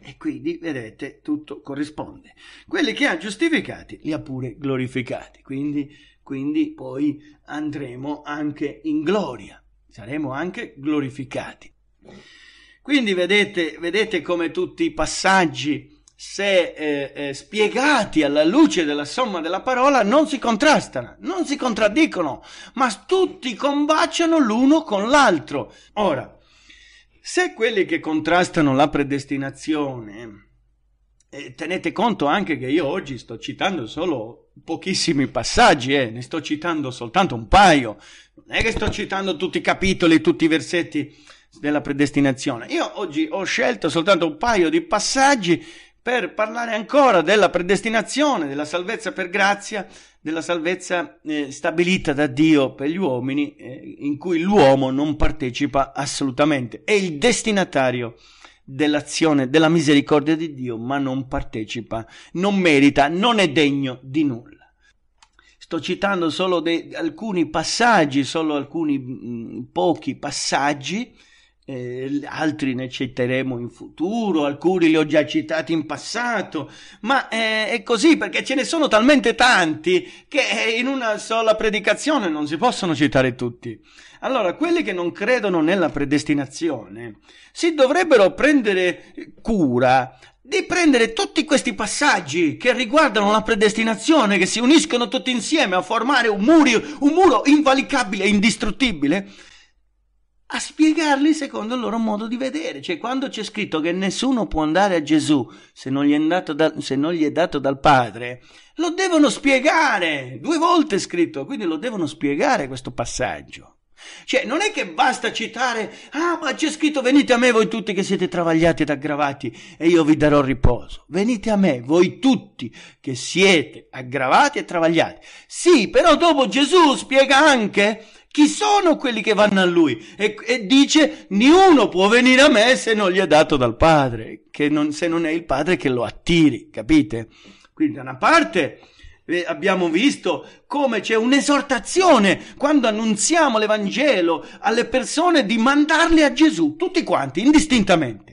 Speaker 1: E quindi, vedete, tutto corrisponde. Quelli che ha giustificati li ha pure glorificati, quindi, quindi poi andremo anche in gloria, saremo anche glorificati. Quindi vedete, vedete come tutti i passaggi se eh, eh, spiegati alla luce della somma della parola, non si contrastano, non si contraddicono, ma tutti combaciano l'uno con l'altro. Ora, se quelli che contrastano la predestinazione, eh, tenete conto anche che io oggi sto citando solo pochissimi passaggi, eh, ne sto citando soltanto un paio, non è che sto citando tutti i capitoli, tutti i versetti della predestinazione. Io oggi ho scelto soltanto un paio di passaggi per parlare ancora della predestinazione, della salvezza per grazia, della salvezza eh, stabilita da Dio per gli uomini, eh, in cui l'uomo non partecipa assolutamente. È il destinatario dell'azione, della misericordia di Dio, ma non partecipa, non merita, non è degno di nulla. Sto citando solo de- alcuni passaggi, solo alcuni mh, mm, pochi passaggi eh, altri ne citeremo in futuro, alcuni li ho già citati in passato, ma eh, è così perché ce ne sono talmente tanti che eh, in una sola predicazione non si possono citare tutti. Allora, quelli che non credono nella predestinazione si dovrebbero prendere cura di prendere tutti questi passaggi che riguardano la predestinazione, che si uniscono tutti insieme a formare un, muri, un muro invalicabile e indistruttibile a spiegarli secondo il loro modo di vedere. Cioè, quando c'è scritto che nessuno può andare a Gesù se non gli è, dato, da, non gli è dato dal Padre, lo devono spiegare. Due volte è scritto, quindi lo devono spiegare questo passaggio. Cioè, non è che basta citare, ah, ma c'è scritto venite a me voi tutti che siete travagliati ed aggravati e io vi darò riposo. Venite a me voi tutti che siete aggravati e travagliati. Sì, però dopo Gesù spiega anche chi sono quelli che vanno a lui? E, e dice, Niuno può venire a me se non gli è dato dal Padre, non, se non è il Padre che lo attiri, capite? Quindi da una parte eh, abbiamo visto come c'è un'esortazione quando annunziamo l'Evangelo alle persone di mandarli a Gesù, tutti quanti, indistintamente.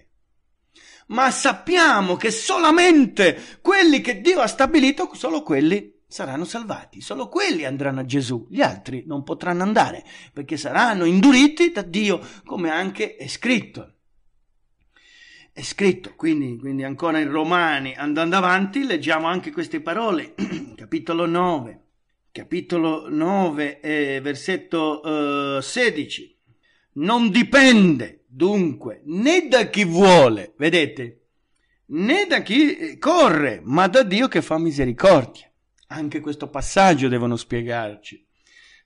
Speaker 1: Ma sappiamo che solamente quelli che Dio ha stabilito, solo quelli saranno salvati, solo quelli andranno a Gesù, gli altri non potranno andare, perché saranno induriti da Dio, come anche è scritto. È scritto, quindi, quindi ancora in Romani, andando avanti, leggiamo anche queste parole, capitolo 9, capitolo 9, eh, versetto eh, 16. Non dipende dunque né da chi vuole, vedete, né da chi corre, ma da Dio che fa misericordia. Anche questo passaggio devono spiegarci.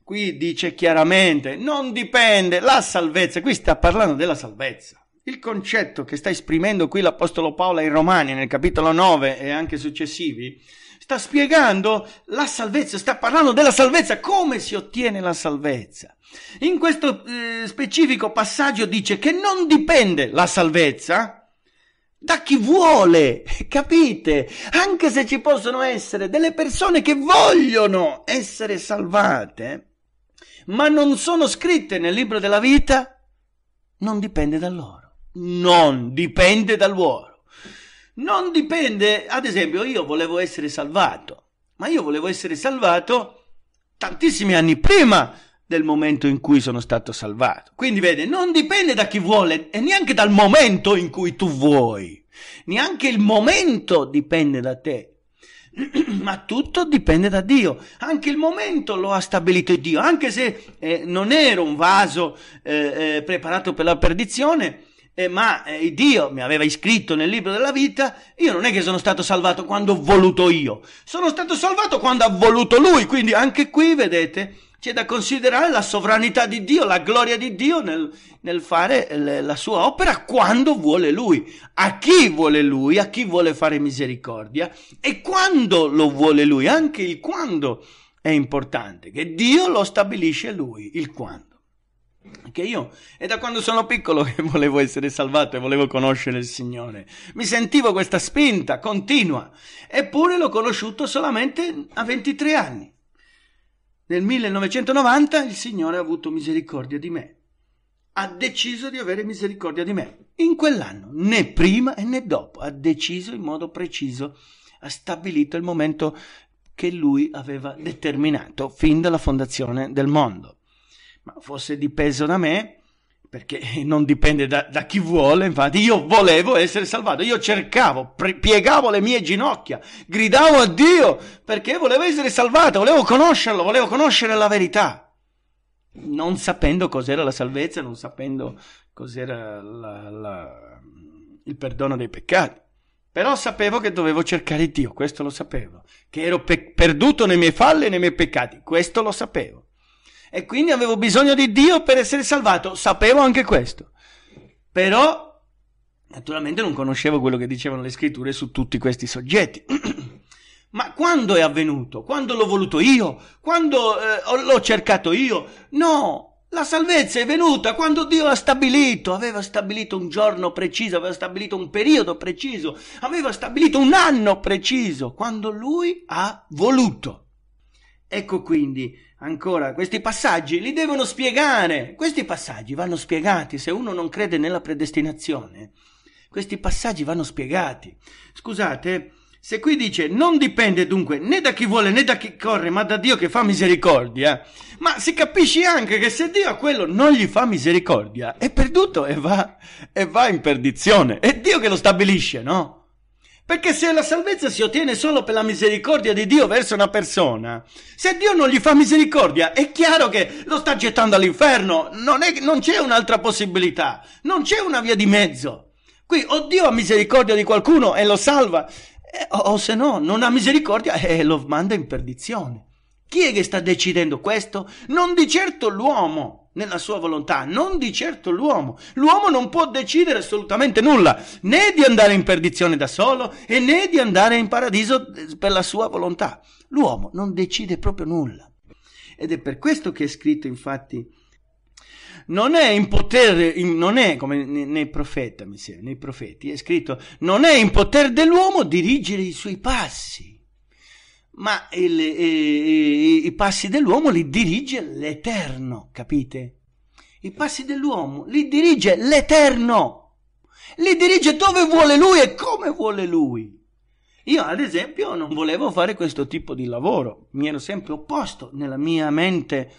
Speaker 1: Qui dice chiaramente, non dipende la salvezza, qui sta parlando della salvezza. Il concetto che sta esprimendo qui l'Apostolo Paolo ai Romani nel capitolo 9 e anche successivi, sta spiegando la salvezza, sta parlando della salvezza, come si ottiene la salvezza. In questo eh, specifico passaggio dice che non dipende la salvezza da chi vuole, capite? Anche se ci possono essere delle persone che vogliono essere salvate, ma non sono scritte nel libro della vita, non dipende da loro, non dipende da loro. Non dipende, ad esempio, io volevo essere salvato, ma io volevo essere salvato tantissimi anni prima del momento in cui sono stato salvato. Quindi vede, non dipende da chi vuole e neanche dal momento in cui tu vuoi. Neanche il momento dipende da te. Ma tutto dipende da Dio, anche il momento lo ha stabilito Dio, anche se eh, non ero un vaso eh, eh, preparato per la perdizione, eh, ma eh, Dio mi aveva iscritto nel libro della vita, io non è che sono stato salvato quando ho voluto io, sono stato salvato quando ha voluto Lui, quindi anche qui vedete c'è da considerare la sovranità di Dio, la gloria di Dio nel, nel fare le, la sua opera quando vuole Lui, a chi vuole Lui, a chi vuole fare misericordia e quando lo vuole Lui. Anche il quando è importante, che Dio lo stabilisce Lui, il quando. Che io è da quando sono piccolo che volevo essere salvato e volevo conoscere il Signore. Mi sentivo questa spinta continua, eppure l'ho conosciuto solamente a 23 anni. Nel 1990 il Signore ha avuto misericordia di me. Ha deciso di avere misericordia di me. In quell'anno, né prima né dopo, ha deciso in modo preciso, ha stabilito il momento che lui aveva determinato fin dalla fondazione del mondo. Ma fosse dipeso da me, perché non dipende da, da, chi vuole, infatti io volevo essere salvato, io cercavo, pre- piegavo le mie ginocchia, gridavo a Dio perché volevo essere salvato, volevo conoscerlo, volevo conoscere la verità, non sapendo cos'era la salvezza, non sapendo cos'era la, la, il perdono dei peccati. Però sapevo che dovevo cercare Dio, questo lo sapevo, che ero pe- perduto nei miei falli e nei miei peccati, questo lo sapevo e quindi avevo bisogno di Dio per essere salvato, sapevo anche questo. Però Naturalmente non conoscevo quello che dicevano le scritture su tutti questi soggetti. Ma quando è avvenuto? Quando l'ho voluto io? Quando eh, l'ho cercato io? No, la salvezza è venuta quando Dio l'ha stabilito. Aveva stabilito un giorno preciso, aveva stabilito un periodo preciso, aveva stabilito un anno preciso, quando Lui ha voluto. Ecco quindi Ancora, questi passaggi li devono spiegare. Questi passaggi vanno spiegati. Se uno non crede nella predestinazione, questi passaggi vanno spiegati. Scusate, se qui dice non dipende dunque né da chi vuole né da chi corre, ma da Dio che fa misericordia, ma si capisce anche che se Dio a quello non gli fa misericordia, è perduto e va, e va in perdizione. È Dio che lo stabilisce, no? Perché se la salvezza si ottiene solo per la misericordia di Dio verso una persona, se Dio non gli fa misericordia, è chiaro che lo sta gettando all'inferno, non, è, non c'è un'altra possibilità, non c'è una via di mezzo. Qui o Dio ha misericordia di qualcuno e lo salva, eh, o, o se no non ha misericordia e lo manda in perdizione. Chi è che sta decidendo questo? Non di certo l'uomo nella sua volontà, non di certo l'uomo. L'uomo non può decidere assolutamente nulla, né di andare in perdizione da solo e né di andare in paradiso eh, per la sua volontà. L'uomo non decide proprio nulla. Ed è per questo che è scritto infatti non è in potere, non è come nei, profeta, nei profeti, è scritto non è in potere dell'uomo dirigere i suoi passi ma il, i, eh, eh, i passi dell'uomo li dirige l'Eterno, capite? I passi dell'uomo li dirige l'Eterno, li dirige dove vuole lui e come vuole lui. Io, ad esempio, non volevo fare questo tipo di lavoro, mi ero sempre opposto nella mia mente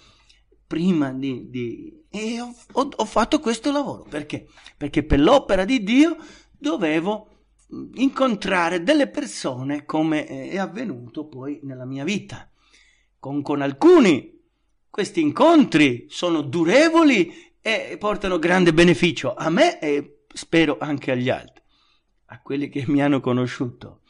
Speaker 1: prima di... di e ho, ho, ho fatto questo lavoro perché? Perché per l'opera di Dio dovevo incontrare delle persone come eh, è avvenuto poi nella mia vita. Con, con alcuni questi incontri sono durevoli e portano grande beneficio a me e spero anche agli altri, a quelli che mi hanno conosciuto.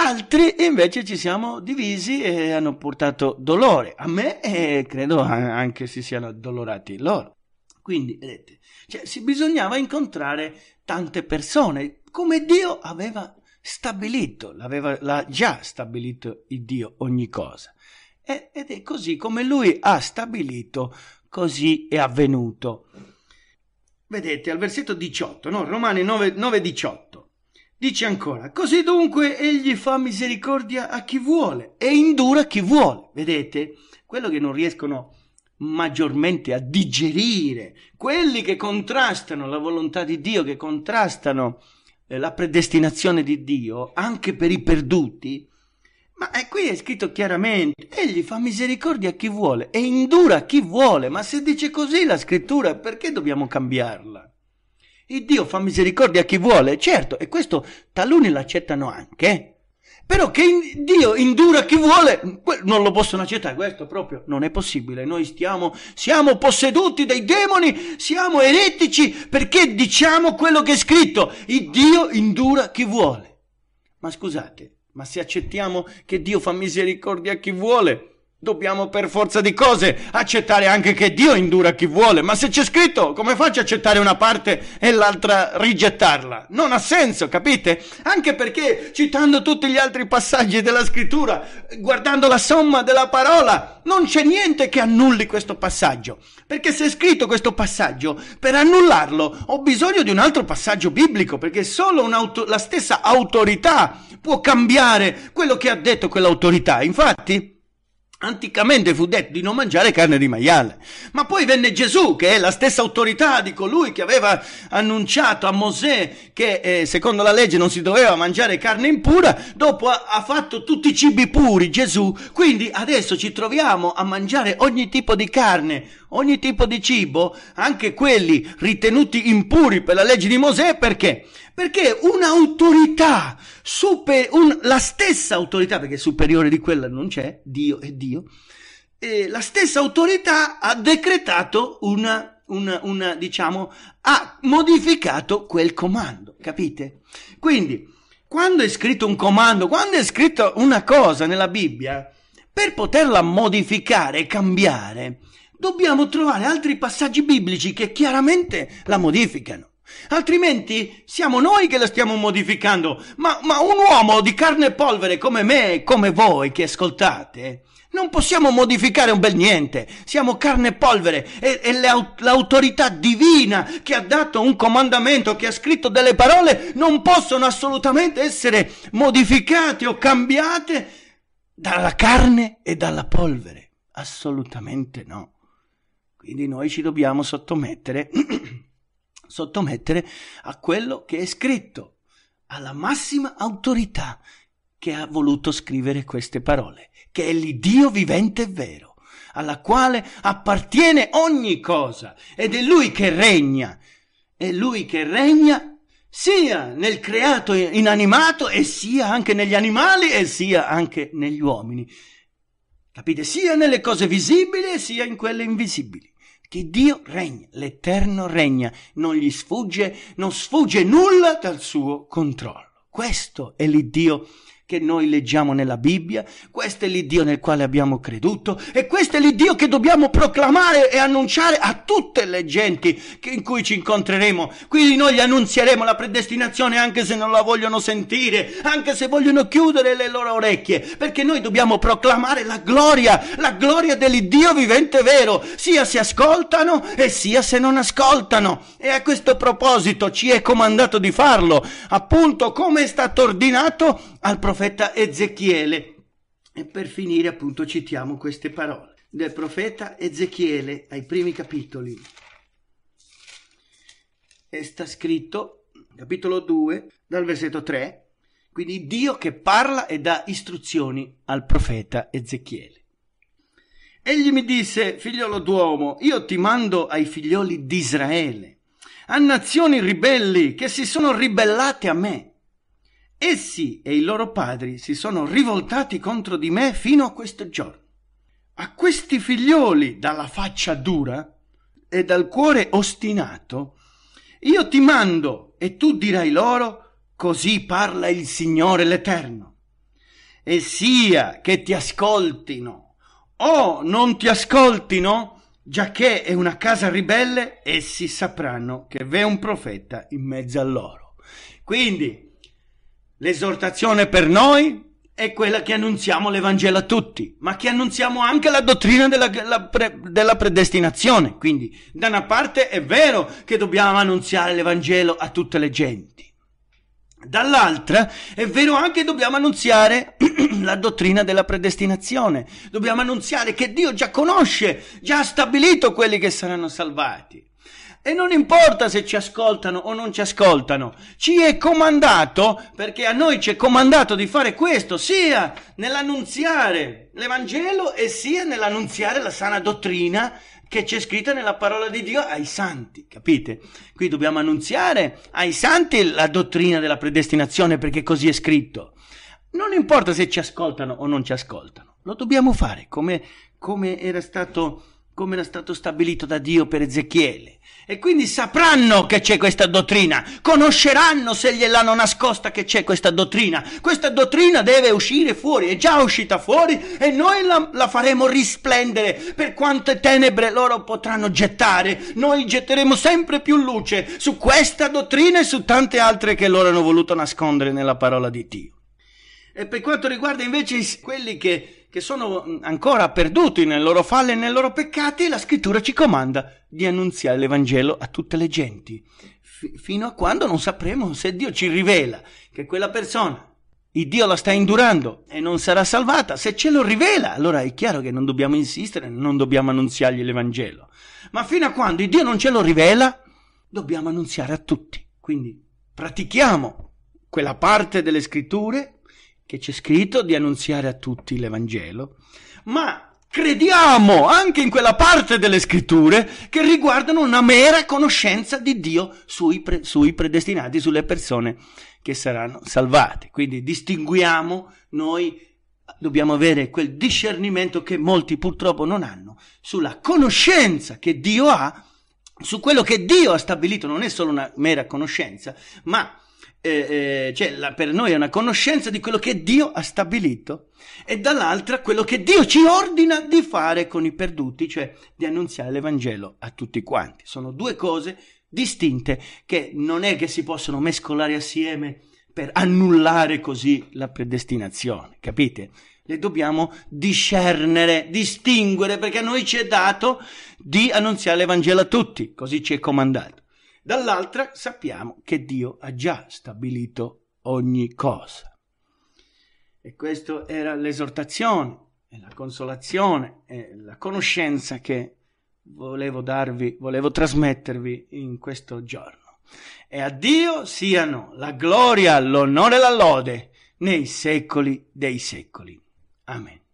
Speaker 1: Altri invece ci siamo divisi e hanno portato dolore a me e credo anche si siano addolorati loro. Quindi, vedete, cioè, si bisognava incontrare tante persone, come Dio aveva stabilito, l'aveva già stabilito il Dio ogni cosa. E, ed è così come lui ha stabilito, così è avvenuto. Vedete, al versetto 18, no? Romani 9, 9 18, dice ancora, così dunque egli fa misericordia a chi vuole e indura chi vuole. Vedete, quello che non riescono maggiormente a digerire, quelli che contrastano la volontà di Dio, che contrastano eh, la predestinazione di Dio anche per i perduti, ma è eh, qui è scritto chiaramente, egli fa misericordia a chi vuole e indura a chi vuole, ma se dice così la scrittura perché dobbiamo cambiarla? Il Dio fa misericordia a chi vuole, certo, e questo taluni l'accettano anche, però che in Dio indura chi vuole, non lo possono accettare, questo proprio non è possibile. Noi stiamo, siamo posseduti dai demoni, siamo eretici perché diciamo quello che è scritto. Il Dio indura chi vuole. Ma scusate, ma se accettiamo che Dio fa misericordia a chi vuole, Dobbiamo per forza di cose accettare anche che Dio indura chi vuole, ma se c'è scritto, come faccio ad accettare una parte e l'altra rigettarla? Non ha senso, capite? Anche perché, citando tutti gli altri passaggi della scrittura, guardando la somma della parola, non c'è niente che annulli questo passaggio. Perché se è scritto questo passaggio, per annullarlo ho bisogno di un altro passaggio biblico, perché solo la stessa autorità può cambiare quello che ha detto quell'autorità. Infatti... Anticamente fu detto di non mangiare carne di maiale, ma poi venne Gesù, che è la stessa autorità di colui che aveva annunciato a Mosè che eh, secondo la legge non si doveva mangiare carne impura, dopo ha, ha, fatto tutti i cibi puri Gesù, quindi adesso ci troviamo a mangiare ogni tipo di carne, ogni tipo di cibo, anche quelli ritenuti impuri per la legge di Mosè, perché? Perché un'autorità, super, un, la stessa autorità, perché superiore di quella non c'è, Dio è Dio, eh, la stessa autorità ha decretato una, una, una, diciamo, ha modificato quel comando, capite? Quindi, quando è scritto un comando, quando è scritta una cosa nella Bibbia, per poterla modificare e cambiare, dobbiamo trovare altri passaggi biblici che chiaramente la modificano. Altrimenti siamo noi che la stiamo modificando. Ma, ma, un uomo di carne e polvere come me e come voi che ascoltate, non possiamo modificare un bel niente. Siamo carne e polvere. E, e l'autorità divina che ha dato un comandamento, che ha scritto delle parole, non possono assolutamente essere modificate o cambiate dalla carne e dalla polvere. Assolutamente no. Quindi noi ci dobbiamo sottomettere. sottomettere a quello che è scritto, alla massima autorità che ha voluto scrivere queste parole, che è l'Iddio vivente e vero, alla quale appartiene ogni cosa ed è Lui che regna, è Lui che regna sia nel creato inanimato e sia anche negli animali e sia anche negli uomini. Capite? Sia nelle cose visibili sia in quelle invisibili che Dio regna, l'Eterno regna, non gli sfugge, non sfugge nulla dal suo controllo. Questo è l'Iddio che noi leggiamo nella Bibbia, questo è l'Iddio nel quale abbiamo creduto e questo è l'Iddio che dobbiamo proclamare e annunciare a tutte le genti in cui ci incontreremo. Quindi noi gli annunzieremo la predestinazione anche se non la vogliono sentire, anche se vogliono chiudere le loro orecchie, perché noi dobbiamo proclamare la gloria, la gloria dell'Iddio vivente vero, sia se ascoltano e sia se non ascoltano. E a questo proposito ci è comandato di farlo, appunto come è stato ordinato al profeta profeta Ezechiele. E per finire appunto citiamo queste parole del profeta Ezechiele ai primi capitoli. E sta scritto, capitolo 2, dal versetto 3, quindi Dio che parla e dà istruzioni al profeta Ezechiele. Egli mi disse, figliolo d'uomo, io ti mando ai figlioli d'Israele, a nazioni ribelli che si sono ribellate a me. Essi e i loro padri si sono rivoltati contro di me fino a questo giorno. A questi figlioli dalla faccia dura e dal cuore ostinato, io ti mando e tu dirai loro, così parla il Signore l'Eterno. E sia che ti ascoltino o non ti ascoltino, giacché è una casa ribelle, essi sapranno che v'è un profeta in mezzo a loro. Quindi L'esortazione per noi è quella che annunziamo l'Evangelo a tutti, ma che annunziamo anche la dottrina della, la pre, della, predestinazione. Quindi, da una parte è vero che dobbiamo annunziare l'Evangelo a tutte le genti, dall'altra è vero anche che dobbiamo annunziare la dottrina della predestinazione, dobbiamo annunziare che Dio già conosce, già ha stabilito quelli che saranno salvati. E non importa se ci ascoltano o non ci ascoltano, ci è comandato, perché a noi ci è comandato di fare questo, sia nell'annunziare l'Evangelo e sia nell'annunziare la sana dottrina che c'è scritta nella parola di Dio ai santi, capite? Qui dobbiamo annunziare ai santi la dottrina della predestinazione perché così è scritto. Non importa se ci ascoltano o non ci ascoltano, lo dobbiamo fare come, come era stato come era stato stabilito da Dio per Ezechiele. E quindi sapranno che c'è questa dottrina, conosceranno se gliel'hanno nascosta che c'è questa dottrina. Questa dottrina deve uscire fuori, è già uscita fuori e noi la, la faremo risplendere per quante tenebre loro potranno gettare. Noi getteremo sempre più luce su questa dottrina e su tante altre che loro hanno voluto nascondere nella parola di Dio. E per quanto riguarda invece quelli che che sono mm, ancora perduti nel loro falle e nei loro peccati, la scrittura ci comanda di annunziare l'Evangelo a tutte le genti, F- fino a quando non sapremo se Dio ci rivela che quella persona il Dio la sta indurando e non sarà salvata, se ce lo rivela, allora è chiaro che non dobbiamo insistere, non dobbiamo annunziargli l'Evangelo. Ma fino a quando il Dio non ce lo rivela, dobbiamo annunziare a tutti. Quindi pratichiamo quella parte delle scritture che c'è scritto di annunziare a tutti l'Evangelo, ma crediamo anche in quella parte delle scritture che riguardano una mera conoscenza di Dio sui, pre, sui predestinati, sulle persone che saranno salvate. Quindi distinguiamo noi dobbiamo avere quel discernimento che molti purtroppo non hanno sulla conoscenza che Dio ha, su quello che Dio ha stabilito, non è solo una mera conoscenza, ma eh, eh, cioè la, per noi è una conoscenza di quello che Dio ha stabilito e dall'altra quello che Dio ci ordina di fare con i perduti, cioè di annunziare l'Evangelo a tutti quanti. Sono due cose distinte che non è che si possono mescolare assieme per annullare così la predestinazione, capite? Le dobbiamo discernere, distinguere, perché a noi ci è dato di annunziare l'Evangelo a tutti, così ci è comandato dall'altra sappiamo che Dio ha già stabilito ogni cosa. E questa era l'esortazione, la consolazione, la conoscenza che volevo darvi, volevo trasmettervi in questo giorno. E a Dio siano la gloria, l'onore e la lode nei secoli dei secoli. Amen.